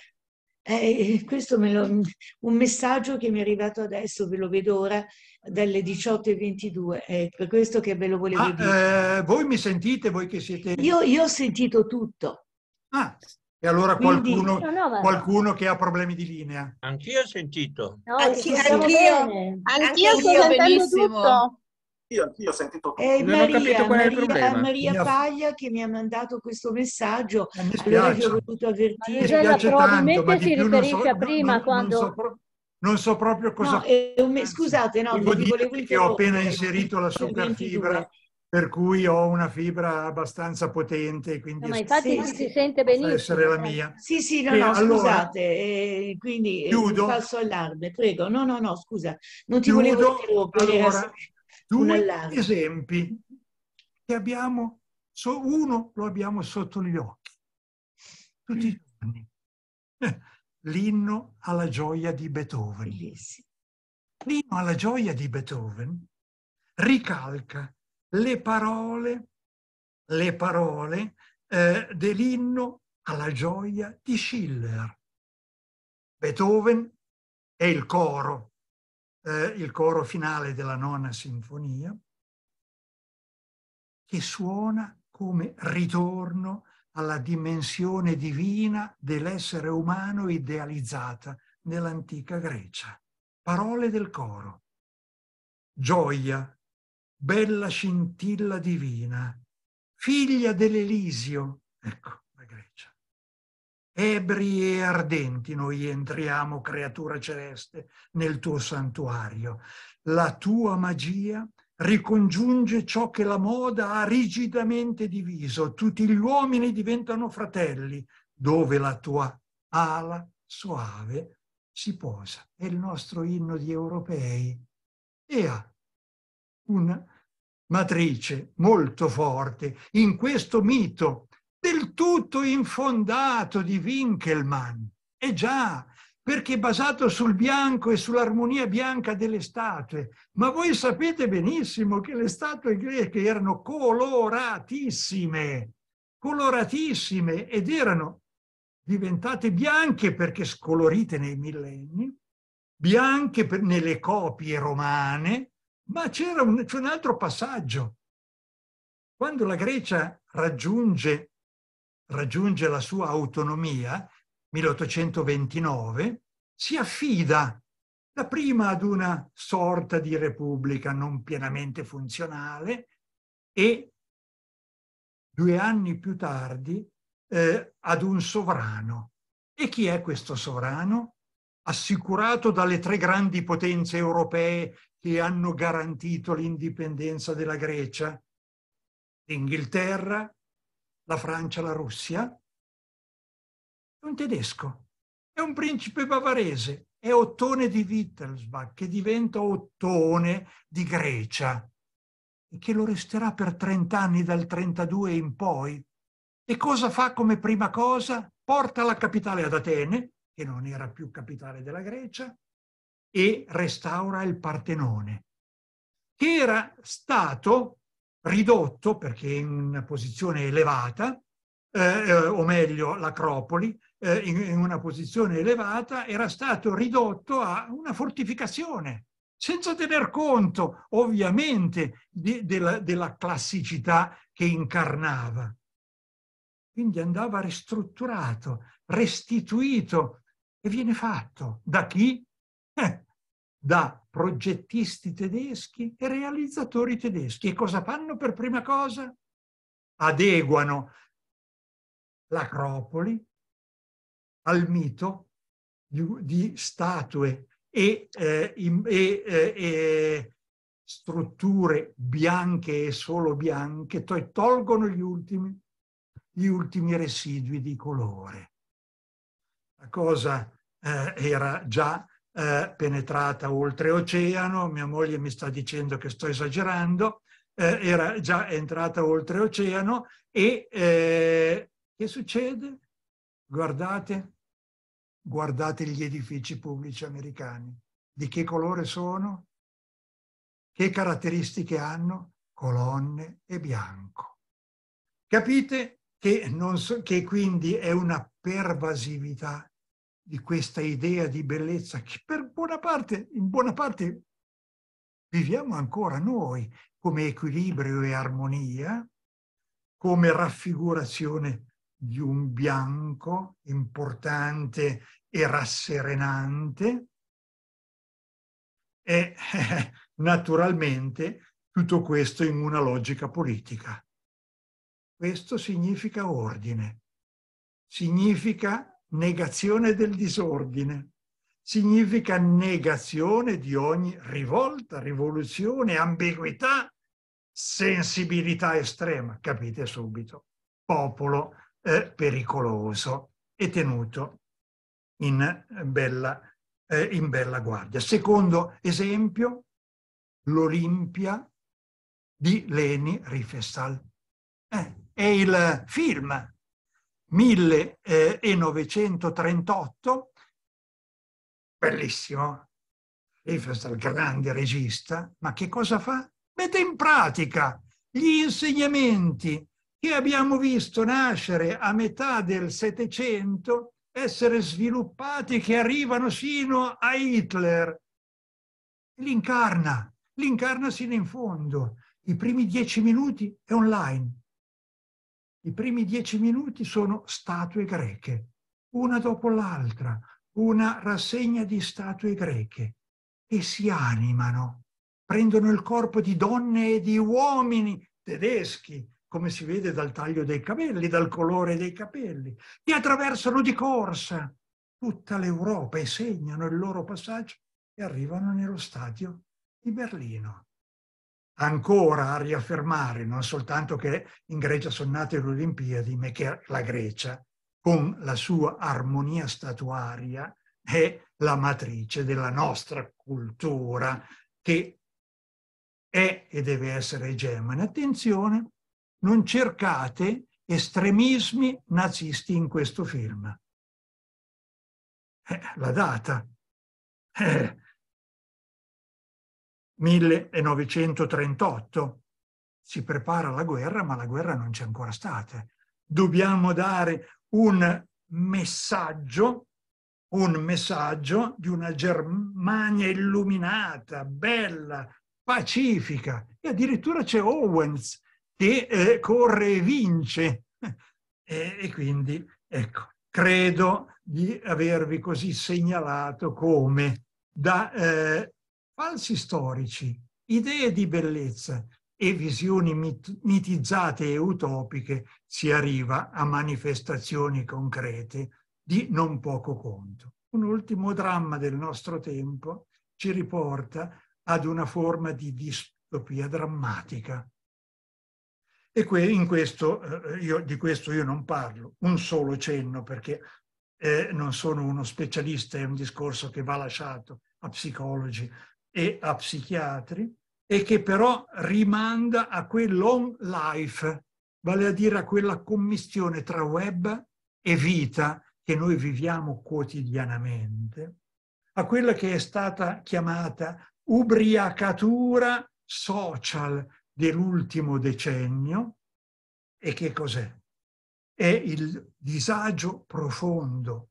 C: Eh, eh, questo me lo, un messaggio che mi è arrivato adesso, ve lo vedo ora, dalle 18.22, è per questo che ve lo volevo ah,
A: dire. Eh, voi mi sentite, voi che siete... Io, io ho sentito tutto. Ah, e allora qualcuno, Quindi, no, no, qualcuno, che ha problemi di linea. Anch'io
D: ho sentito.
C: No, anch'io, anch'io, anch'io, anch'io sto sentendo tutto.
D: Io, anch'io ho sentito tutto. Eh, non Maria, ho capito qual è il Maria, problema. Maria
C: Paglia che mi ha mandato questo messaggio. Eh, mi spiace. Allora ho voluto avvertire. Mi spiace probabilmente tanto, si riferisce a so, prima non, quando... Non so,
A: non so proprio cosa... No,
C: eh, scusate, no, volevo dire che ho appena
A: inserito la superfibra per cui ho una fibra abbastanza potente, quindi no, infatti sì, si
C: sente benissimo. essere la eh. mia. Sì, sì, no, e no, allora, scusate, eh, quindi eh, chiudo, falso allarme, prego. No, no, no, scusa, non ti chiudo, volevo interrompere. Allora, due esempi
A: che abbiamo, so, uno lo abbiamo sotto gli occhi, tutti i mm. giorni. L'inno alla gioia di Beethoven. L'inno alla gioia di Beethoven ricalca le parole, le parole eh, dell'inno alla gioia di Schiller. Beethoven è il coro, eh, il coro finale della nona sinfonia, che suona come ritorno alla dimensione divina dell'essere umano idealizzata nell'antica Grecia. Parole del coro. Gioia bella scintilla divina, figlia dell'Elisio,
B: ecco la Grecia.
A: Ebri e ardenti noi entriamo, creatura celeste, nel tuo santuario. La tua magia ricongiunge ciò che la moda ha rigidamente diviso. Tutti gli uomini diventano fratelli, dove la tua ala soave si posa. È il nostro inno di europei e ha una matrice molto forte in questo mito del tutto infondato di Winkelmann. E già, perché basato sul bianco e sull'armonia bianca delle statue. Ma voi sapete benissimo che le statue greche erano coloratissime, coloratissime ed erano diventate bianche perché scolorite nei millenni, bianche per, nelle copie romane, ma c'era un, un altro passaggio. Quando la Grecia raggiunge, raggiunge la sua autonomia, 1829, si affida la prima ad una sorta di repubblica non pienamente funzionale e due anni più tardi eh, ad un sovrano. E chi è questo sovrano? Assicurato dalle tre grandi potenze europee che hanno garantito l'indipendenza della Grecia, l'Inghilterra, la Francia, la Russia, è un tedesco, è un principe bavarese, è Ottone di Wittelsbach che diventa Ottone di Grecia e che lo resterà per 30 anni dal 32 in poi. E cosa fa come prima cosa? Porta la capitale ad Atene, che non era più capitale della Grecia, e restaura il Partenone, che era stato ridotto, perché in una posizione elevata, eh, eh, o meglio l'Acropoli, eh, in, in una posizione elevata, era stato ridotto a una fortificazione, senza tener conto ovviamente de, de della classicità che incarnava. Quindi andava ristrutturato, restituito e viene fatto da chi? Eh, da progettisti tedeschi e realizzatori tedeschi. E cosa fanno per prima cosa? Adeguano l'acropoli al mito di, di statue e, eh, in, e, eh, e, strutture bianche e solo bianche, tolgono gli ultimi, gli ultimi residui di colore. La cosa eh, era già eh, penetrata oltreoceano, mia moglie mi sta dicendo che sto esagerando, eh, era già entrata oltreoceano e eh, che succede? Guardate, guardate gli edifici pubblici americani. Di che colore sono? Che caratteristiche hanno? Colonne e bianco. Capite che, so, che quindi è una pervasività di questa idea di bellezza che per buona parte, in buona parte viviamo ancora noi come equilibrio e armonia, come raffigurazione di un bianco importante e rasserenante e naturalmente tutto questo in una logica politica. Questo significa ordine, significa negazione del disordine, significa negazione di ogni rivolta, rivoluzione, ambiguità, sensibilità estrema, capite subito, popolo eh, pericoloso e tenuto in bella, eh, in bella guardia. Secondo esempio, l'Olimpia di Leni Riefenstahl. Eh, è il film 1938, eh, bellissimo, il grande regista, ma che cosa fa? Mette in pratica gli insegnamenti che abbiamo visto nascere a metà del Settecento, essere sviluppati che arrivano sino a Hitler. L'incarna, l'incarna sino in fondo. I primi dieci minuti è online, i primi dieci minuti sono statue greche, una dopo l'altra, una rassegna di statue greche, e si animano, prendono il corpo di donne e di uomini tedeschi, come si vede dal taglio dei capelli, dal colore dei capelli, che attraversano di corsa tutta l'Europa e segnano il loro passaggio e arrivano nello stadio di Berlino ancora a riaffermare non soltanto che in Grecia sono nate le Olimpiadi, ma che la Grecia, con la sua armonia statuaria, è la matrice della nostra cultura che è e deve essere egemone. Attenzione, non cercate estremismi
B: nazisti in questo film. Eh, la data. Eh, 1938
A: si prepara la guerra, ma la guerra non c'è ancora stata. Dobbiamo dare un messaggio, un messaggio di una Germania illuminata, bella, pacifica. E addirittura c'è Owens che eh, corre e vince. E, e quindi, ecco, credo di avervi così segnalato come da eh, falsi storici, idee di bellezza e visioni mit mitizzate e utopiche si arriva a manifestazioni concrete di non poco conto. Un ultimo dramma del nostro tempo ci riporta ad una forma di distopia drammatica. E in questo, eh, io, di questo io non parlo, un solo cenno perché eh, non sono uno specialista, è un discorso che va lasciato a psicologi e a psichiatri e che però rimanda a quel long life, vale a dire a quella commistione tra web e vita che noi viviamo quotidianamente, a quella che è stata chiamata ubriacatura social dell'ultimo decennio. E che cos'è? È il disagio profondo,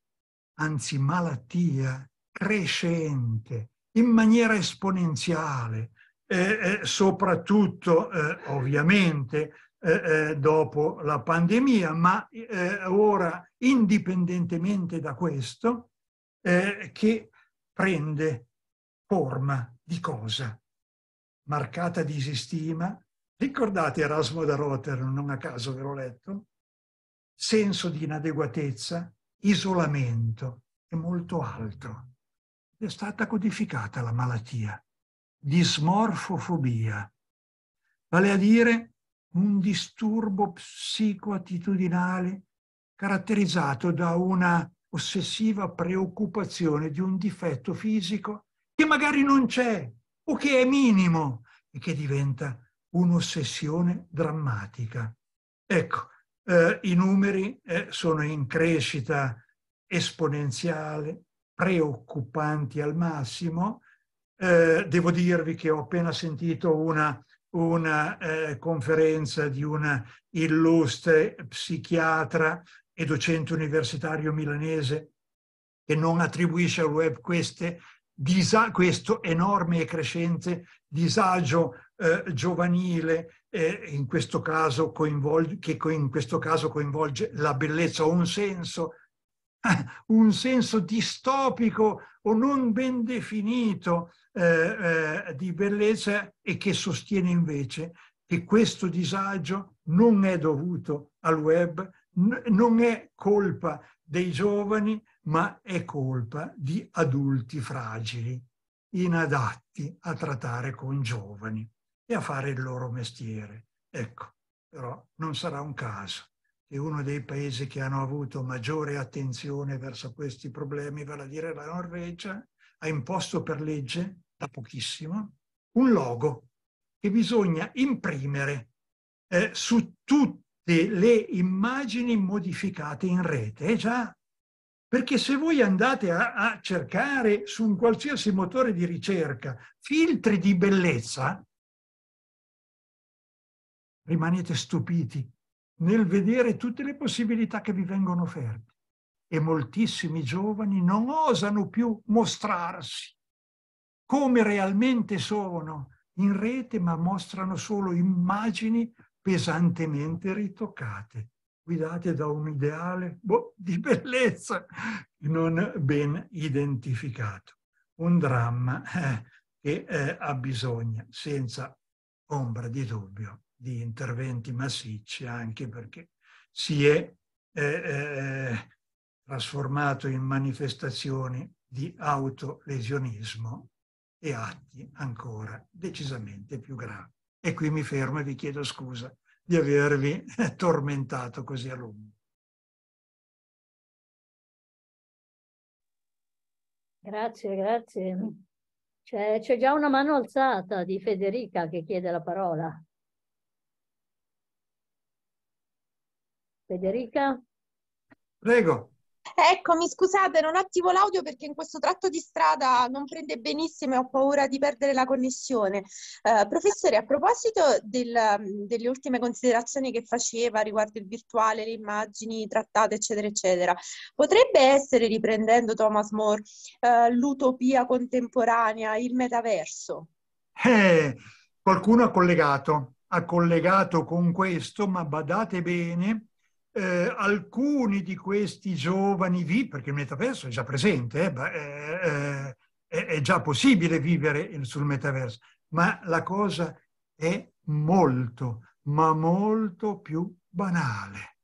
A: anzi malattia crescente in maniera esponenziale, eh, soprattutto eh, ovviamente eh, eh, dopo la pandemia, ma eh, ora indipendentemente da questo, eh, che prende forma di cosa? Marcata disistima, ricordate Erasmo da Rotterdam, non a caso ve l'ho letto, senso di inadeguatezza, isolamento e molto altro è stata codificata la malattia, dismorfofobia, vale a dire un disturbo psicoattitudinale caratterizzato da una ossessiva preoccupazione di un difetto fisico che magari non c'è o che è minimo e che diventa un'ossessione drammatica. Ecco, eh, i numeri eh, sono in crescita esponenziale, preoccupanti al massimo. Eh, devo dirvi che ho appena sentito una, una eh, conferenza di un illustre psichiatra e docente universitario milanese che non attribuisce al web queste, disa- questo enorme e crescente disagio eh, giovanile, eh, in caso coinvol- che in questo caso coinvolge la bellezza o un senso un senso distopico o non ben definito eh, eh, di bellezza e che sostiene invece che questo disagio non è dovuto al web, non è colpa dei giovani, ma è colpa di adulti fragili, inadatti a trattare con giovani e a fare il loro mestiere. Ecco, però non sarà un caso è uno dei paesi che hanno avuto maggiore attenzione verso questi problemi, vale a dire la Norvegia, ha imposto per legge, da pochissimo, un logo che bisogna imprimere eh, su tutte le immagini modificate in rete. Eh già, perché se voi andate a, a cercare su un qualsiasi motore di ricerca filtri di bellezza, rimanete stupiti nel vedere tutte le possibilità che vi vengono offerte e moltissimi giovani non osano più mostrarsi come realmente sono in rete, ma mostrano solo immagini pesantemente ritoccate, guidate da un ideale boh, di bellezza non ben identificato. Un dramma eh, che eh, ha bisogno, senza ombra di dubbio, di interventi massicci, anche perché si è eh, eh, trasformato in manifestazioni di autolesionismo e atti ancora decisamente più gravi. E qui mi fermo
B: e vi chiedo scusa di avervi tormentato così a lungo.
C: Grazie, grazie. C'è, già una mano alzata di Federica che chiede la parola. Federica? Prego. Eccomi, scusate, non attivo l'audio perché in questo tratto di strada non prende benissimo e ho paura di perdere la connessione. Eh, professore, a proposito del, mm, delle ultime considerazioni che faceva riguardo il virtuale, le immagini trattate, eccetera, eccetera, potrebbe essere, riprendendo Thomas More, eh, l'utopia contemporanea, il metaverso?
A: Eh, qualcuno ha collegato, ha collegato con questo, ma badate bene eh, alcuni di questi giovani vi, perché il metaverso è già presente, eh, beh, eh, eh è già possibile vivere sul metaverso, ma la cosa è molto, ma molto più banale.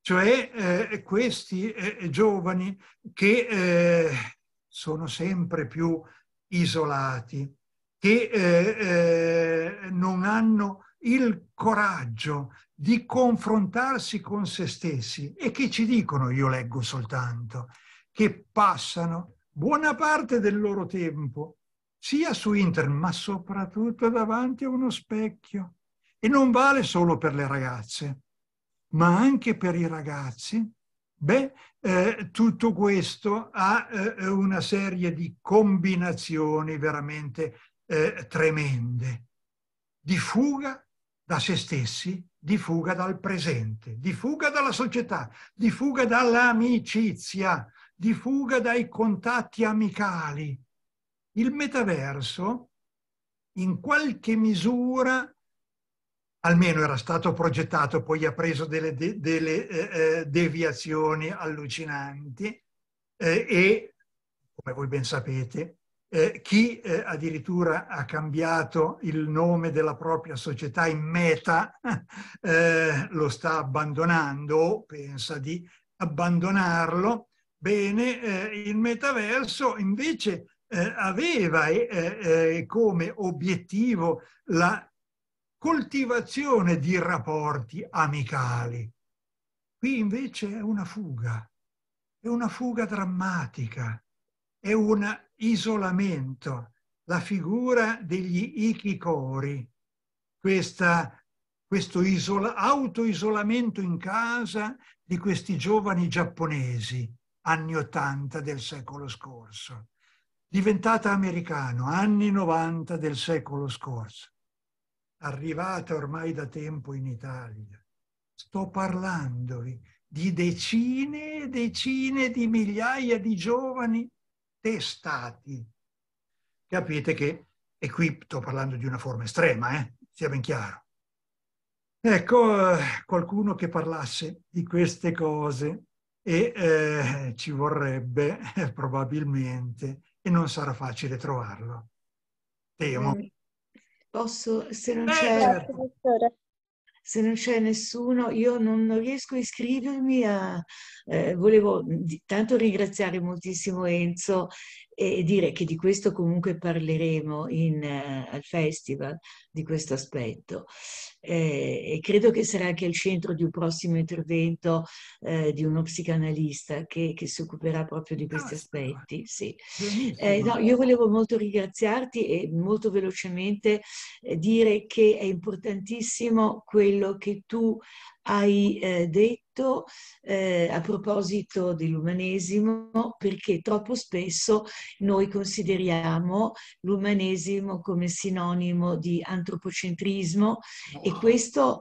A: Cioè eh, questi eh, giovani che sono sempre più isolati, che non hanno il coraggio di confrontarsi con se stessi e che ci dicono, io leggo soltanto, che passano buona parte del loro tempo sia su internet ma soprattutto davanti a uno specchio. E non vale solo per le ragazze, ma anche per i ragazzi. Beh, eh, tutto questo ha eh, una serie di combinazioni veramente eh, tremende, di fuga da se stessi, di fuga dal presente, di fuga dalla società, di fuga dall'amicizia, di fuga dai contatti amicali. Il metaverso, in qualche misura, almeno era stato progettato, poi ha preso delle, de, delle eh, eh deviazioni allucinanti eh, e, come voi ben sapete, eh, chi eh, addirittura ha cambiato il nome della propria società in meta eh, lo sta abbandonando o pensa di abbandonarlo. Bene, eh, il metaverso invece eh, aveva eh, come obiettivo la coltivazione di rapporti amicali. Qui invece è una fuga, è una fuga drammatica, è una isolamento, la figura degli ichicori, questa, questo isola, auto-isolamento in casa di questi giovani giapponesi, anni 80 del secolo scorso, diventata americano, anni 90 del secolo scorso, arrivata ormai da tempo in Italia. Sto parlandovi di decine e decine di migliaia di giovani testati. Capite che, e qui sto parlando di una forma estrema, eh? sia ben chiaro. Ecco, eh, qualcuno che parlasse di queste cose e eh, ci vorrebbe eh, probabilmente e non sarà facile trovarlo. Temo.
C: Posso, se non eh, c'è... Certo se non c'è nessuno, io non, riesco a iscrivermi a... Eh, volevo tanto ringraziare moltissimo Enzo e dire che di questo comunque parleremo in, uh, al festival, di questo aspetto eh, e credo che sarà anche al centro di un prossimo intervento eh, di uno psicanalista che, che, si occuperà proprio di questi aspetti. Sì. Eh, no, io volevo molto ringraziarti e molto velocemente eh, dire che è importantissimo quello che tu hai eh, detto detto eh, a proposito dell'umanesimo perché troppo spesso noi consideriamo l'umanesimo come sinonimo di antropocentrismo e oh. questo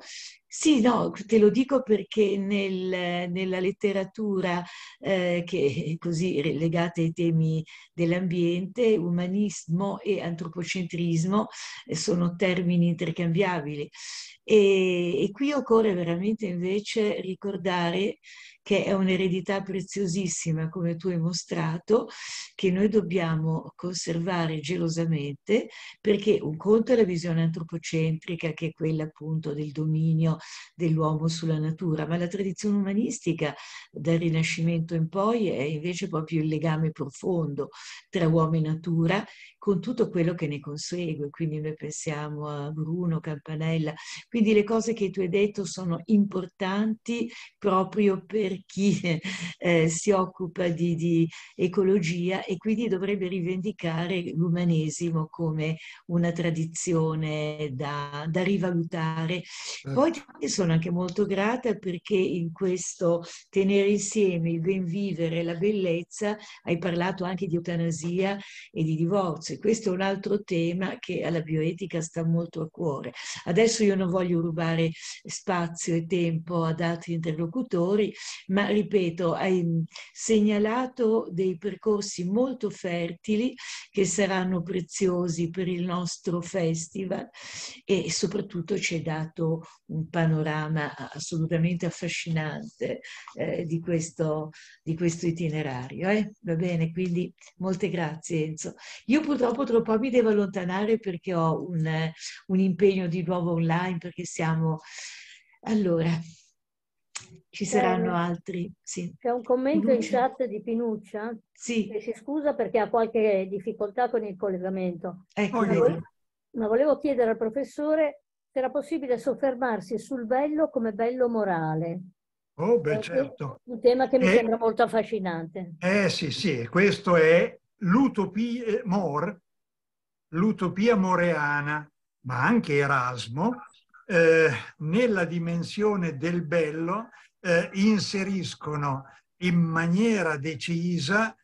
C: sì, no, te lo dico perché nel, nella letteratura eh, che è così legata ai temi dell'ambiente, umanismo e antropocentrismo eh, sono termini intercambiabili. E, e qui occorre veramente invece ricordare che è un'eredità preziosissima, come tu hai mostrato, che noi dobbiamo conservare gelosamente, perché un conto è la visione antropocentrica, che è quella appunto del dominio dell'uomo sulla natura, ma la tradizione umanistica dal Rinascimento in poi è invece proprio il legame profondo tra uomo e natura, con tutto quello che ne consegue. Quindi noi pensiamo a Bruno, Campanella. Quindi le cose che tu hai detto sono importanti proprio perché chi eh, si occupa di, di, ecologia e quindi dovrebbe rivendicare l'umanesimo come una tradizione da, da rivalutare. Certo. Poi sono anche molto grata perché in questo tenere insieme il ben vivere e la bellezza hai parlato anche di eutanasia e di divorzio. E questo è un altro tema che alla bioetica sta molto a cuore. Adesso io non voglio rubare spazio e tempo ad altri interlocutori, ma ripeto, hai mm, segnalato dei percorsi molto fertili che saranno preziosi per il nostro festival e soprattutto ci hai dato un panorama assolutamente affascinante eh, di, questo, di, questo, itinerario. Eh? Va bene, quindi molte grazie Enzo. Io purtroppo tra un po' mi devo allontanare perché ho un, un impegno di nuovo online perché siamo... Allora, ci saranno altri, sì. C'è un commento Pinuccia. in chat di Pinuccia sì. che si scusa perché ha qualche difficoltà con il collegamento. Ecco, ma, volevo, ma volevo chiedere al professore se era possibile soffermarsi sul bello come bello morale.
A: Oh, beh, certo.
C: Un tema che mi eh, sembra molto affascinante.
A: Eh sì, sì, questo è l'utopia mor, l'utopia moreana, ma anche Erasmo, eh, nella dimensione del bello eh, inseriscono in maniera decisa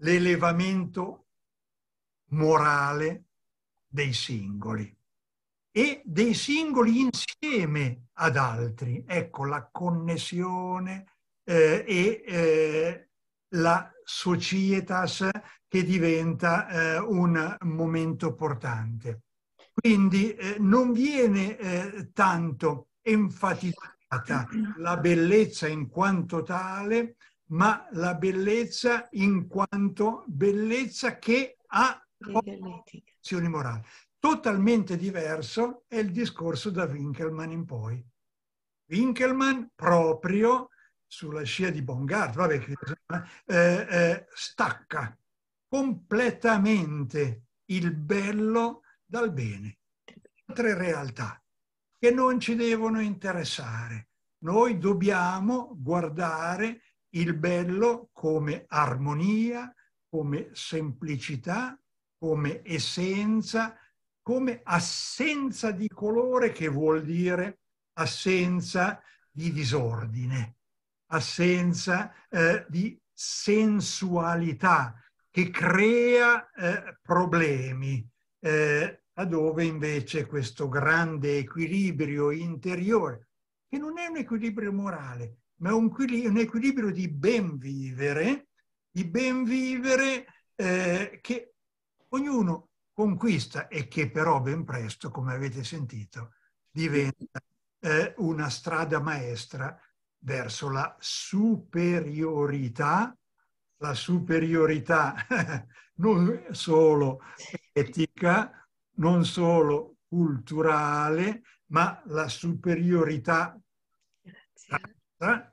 A: l'elevamento morale dei singoli e dei singoli insieme ad altri. Ecco la connessione eh, e eh, la societas che diventa eh, un momento portante. Quindi eh, non viene eh, tanto enfatizzato negata la bellezza in quanto tale, ma la bellezza in quanto bellezza che ha azioni morali. Totalmente diverso è il discorso da Winkelmann in poi. Winkelmann proprio sulla scia di Bongard, vabbè, eh, eh, stacca completamente il bello dal bene. Altre realtà che non ci devono interessare. Noi dobbiamo guardare il bello come armonia, come semplicità, come essenza, come assenza di colore che vuol dire assenza di disordine, assenza eh, di sensualità che crea eh, problemi. Eh, dove invece questo grande equilibrio interiore, che non è un equilibrio morale, ma è un, un equilibrio di ben vivere, di ben vivere eh, che ognuno conquista e che però ben presto, come avete sentito, diventa eh, una strada maestra verso la superiorità, la superiorità non solo etica, non solo culturale, ma la superiorità e,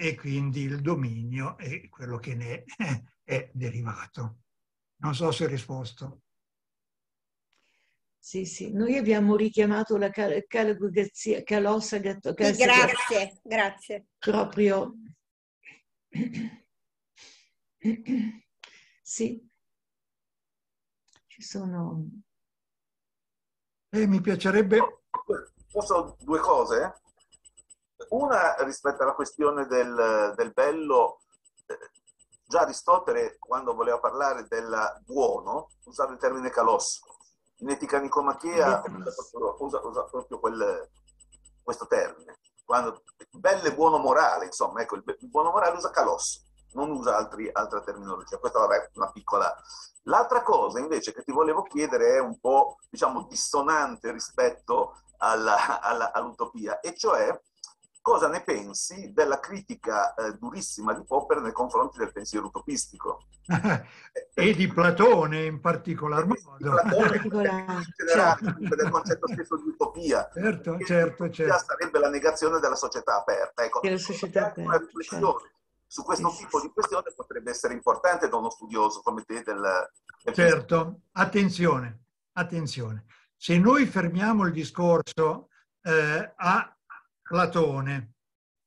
A: e, quindi il dominio e quello che ne è, è derivato. Non so
C: se ho risposto. Sì, sì, noi abbiamo richiamato la cal- cal- calossa gatto. Cal- grazie, grazie. Proprio. Sì,
A: ci sono e mi piacerebbe...
D: Posso due cose? Una rispetto alla questione del, del bello, eh, già Aristotele quando voleva parlare del buono usava il termine calos. In Etica Nicomachea usa, usa proprio quel, questo termine. Quando, bello e buono morale, insomma, ecco, il, buono morale usa calosso non usa altri, altra terminologia. Questa vabbè, è una piccola... L'altra cosa invece che ti volevo chiedere è un po', diciamo, dissonante rispetto alla, alla, all'utopia, e cioè cosa ne pensi della critica eh, durissima di Popper nei confronti del pensiero utopistico?
A: e di Platone in particolar modo. Di Platone
D: in generale, del concetto stesso di utopia. Certo, certo, certo. Sarebbe la negazione della società aperta. Ecco, della società aperta. Una riflessione. Certo su questo tipo di questione potrebbe essere importante da uno studioso come te del... del
A: certo, attenzione, attenzione. Se noi fermiamo il discorso eh, a Platone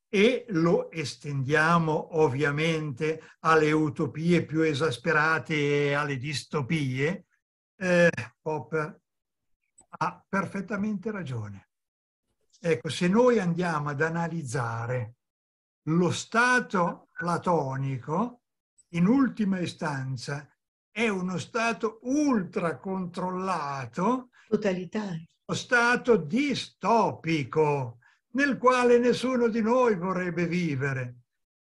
A: e lo estendiamo ovviamente alle utopie più esasperate e alle distopie, eh, Popper ha perfettamente ragione. Ecco, se noi andiamo ad analizzare lo stato platonico, in ultima istanza, è uno stato ultracontrollato, totalitario, stato distopico, nel quale nessuno di noi vorrebbe vivere.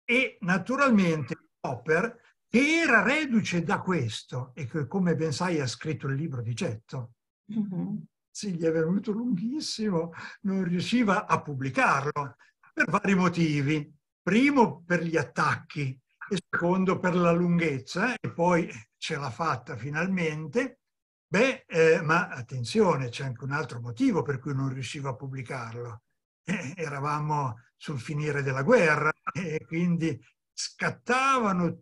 A: E naturalmente Popper, che era reduce da questo, e che come ben sai ha scritto il libro di Getto, mm-hmm. sì, gli è venuto lunghissimo, non riusciva a pubblicarlo per vari motivi primo per gli attacchi e secondo per la lunghezza e poi ce l'ha fatta finalmente. Beh, eh, ma attenzione, c'è anche un altro motivo per cui non riuscivo a pubblicarlo. Eh, eravamo sul finire della guerra e quindi scattavano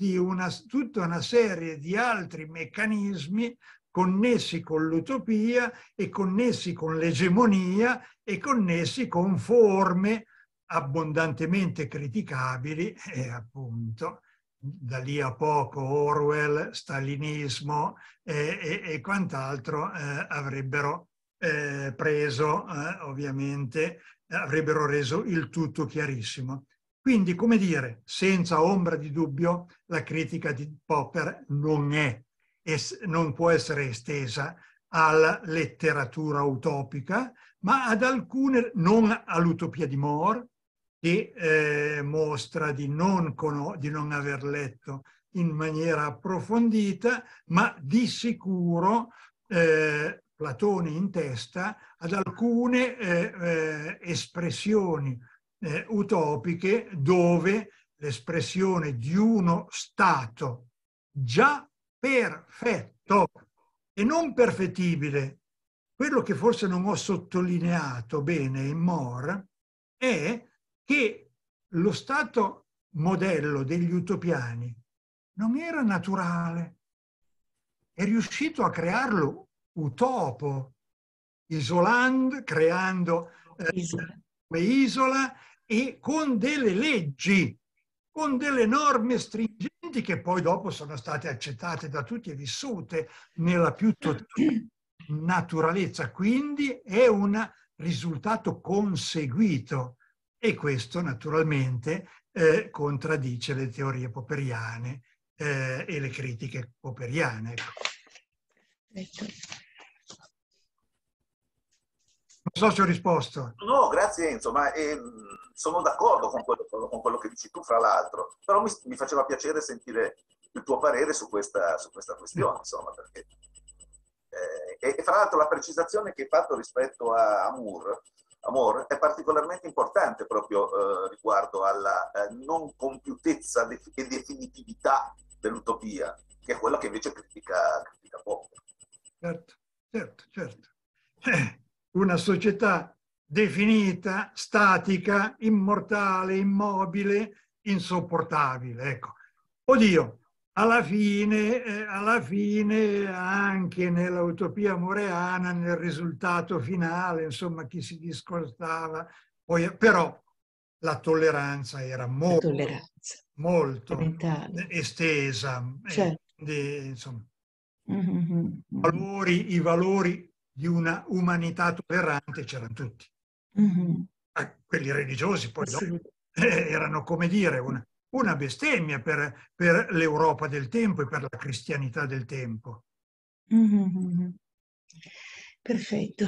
A: una, tutta una serie di altri meccanismi connessi con l'utopia e connessi con l'egemonia e connessi con forme abbondantemente criticabili e appunto da lì a poco Orwell, stalinismo e, e, e quant'altro eh, avrebbero eh, preso eh, ovviamente, avrebbero reso il tutto chiarissimo. Quindi, come dire, senza ombra di dubbio, la critica di Popper non è e non può essere estesa alla letteratura utopica, ma ad alcune, non all'utopia di Moore, che eh, mostra di non, di non aver letto in maniera approfondita, ma di sicuro eh, Platone in testa ad alcune eh, eh espressioni eh, utopiche dove l'espressione di uno Stato già perfetto e non perfettibile, quello che forse non ho sottolineato bene in More, è che lo stato modello degli utopiani non era naturale. È riuscito a crearlo utopo, isolando, creando eh, isola e con delle leggi, con delle norme stringenti che poi dopo sono state accettate da tutti e vissute nella più totale naturalezza. Quindi è un risultato conseguito e questo naturalmente eh, contraddice le teorie popperiane eh, e le critiche popperiane. Ecco. Ecco. Non so se ho risposto.
D: No, grazie Enzo, ma eh, mm, sono d'accordo con, con quello, che dici tu, fra l'altro, però mi, mi, faceva piacere sentire il tuo parere su questa, su questa questione, insomma, perché... Eh, e, e, fra l'altro la precisazione che hai fatto rispetto a, a Moore amore è particolarmente importante proprio eh, riguardo alla eh, non compiutezza e definitività dell'utopia, che è quella che invece critica, critica poco.
A: Certo, certo, certo. Eh, una società definita, statica, immortale, immobile, insopportabile. Ecco. Oddio, alla fine, eh, alla fine anche nell'utopia moreana, nel risultato finale, insomma, chi si discostava, poi, però la tolleranza era molto, tolleranza. molto estesa. Eh, certo. E, insomma, mm-hmm, mm-hmm, mm-hmm. valori, I valori di una umanità tollerante c'erano tutti. Mm-hmm. Ah, quelli religiosi poi no? eh, erano, come dire, una, una bestemmia per, per l'Europa del tempo e per la cristianità del tempo.
C: Mm-hmm. mm-hmm. Perfetto.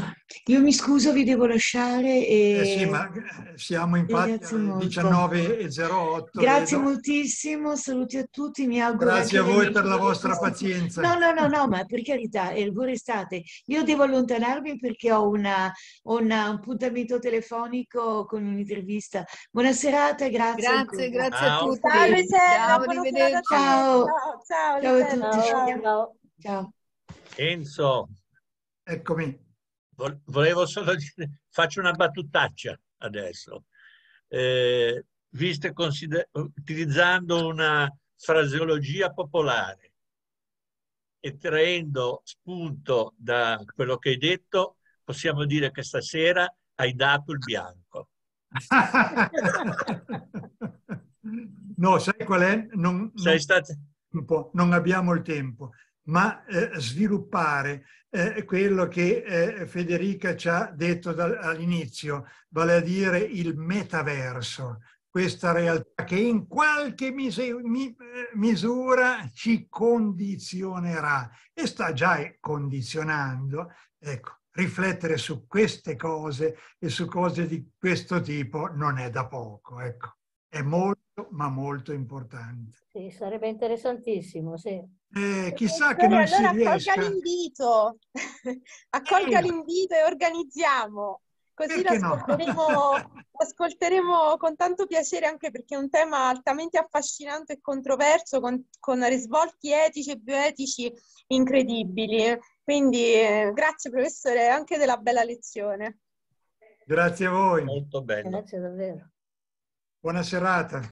C: Io mi scuso, vi devo lasciare. E... Eh sì, ma
A: eh, siamo
C: infatti alle 19.08. Grazie vedo. moltissimo, saluti a tutti, mi auguro... Grazie a voi per la vostra pazienza. No, no, no, no, ma per carità, voi eh, restate. Io devo allontanarmi perché ho, una, una, un appuntamento telefonico con un'intervista. Buona serata, grazie. Grazie, grazie a tutti. Ciao, Lisella, ciao, Ciao, ciao, ciao a tutti. ciao. ciao.
A: Enzo. Eccomi. Volevo solo dire, faccio una battutaccia adesso. Eh, viste consider- utilizzando una fraseologia popolare e traendo spunto da quello che hai detto, possiamo dire che stasera hai dato il bianco. no, sai qual è? Non, non, stato... non abbiamo il tempo, ma eh, sviluppare eh, quello che eh, Federica ci ha detto all'inizio, vale a dire il metaverso, questa realtà che in qualche mis mi eh, misura ci condizionerà e sta già condizionando. Ecco, riflettere su queste cose e su cose di questo tipo non è da poco, ecco, è molto ma molto importante.
C: Sì, sarebbe interessantissimo, sì.
A: Eh, chissà che non allora, si riesca. Accolga
C: l'invito, accolga eh. l'invito e organizziamo. Così l'ascolteremo, no? l'ascolteremo, con tanto piacere anche perché è un tema altamente affascinante e controverso con, con risvolti etici e bioetici incredibili. Quindi eh, grazie professore anche della bella lezione.
B: Grazie a voi. Molto bene.
C: Grazie davvero.
B: Buona serata.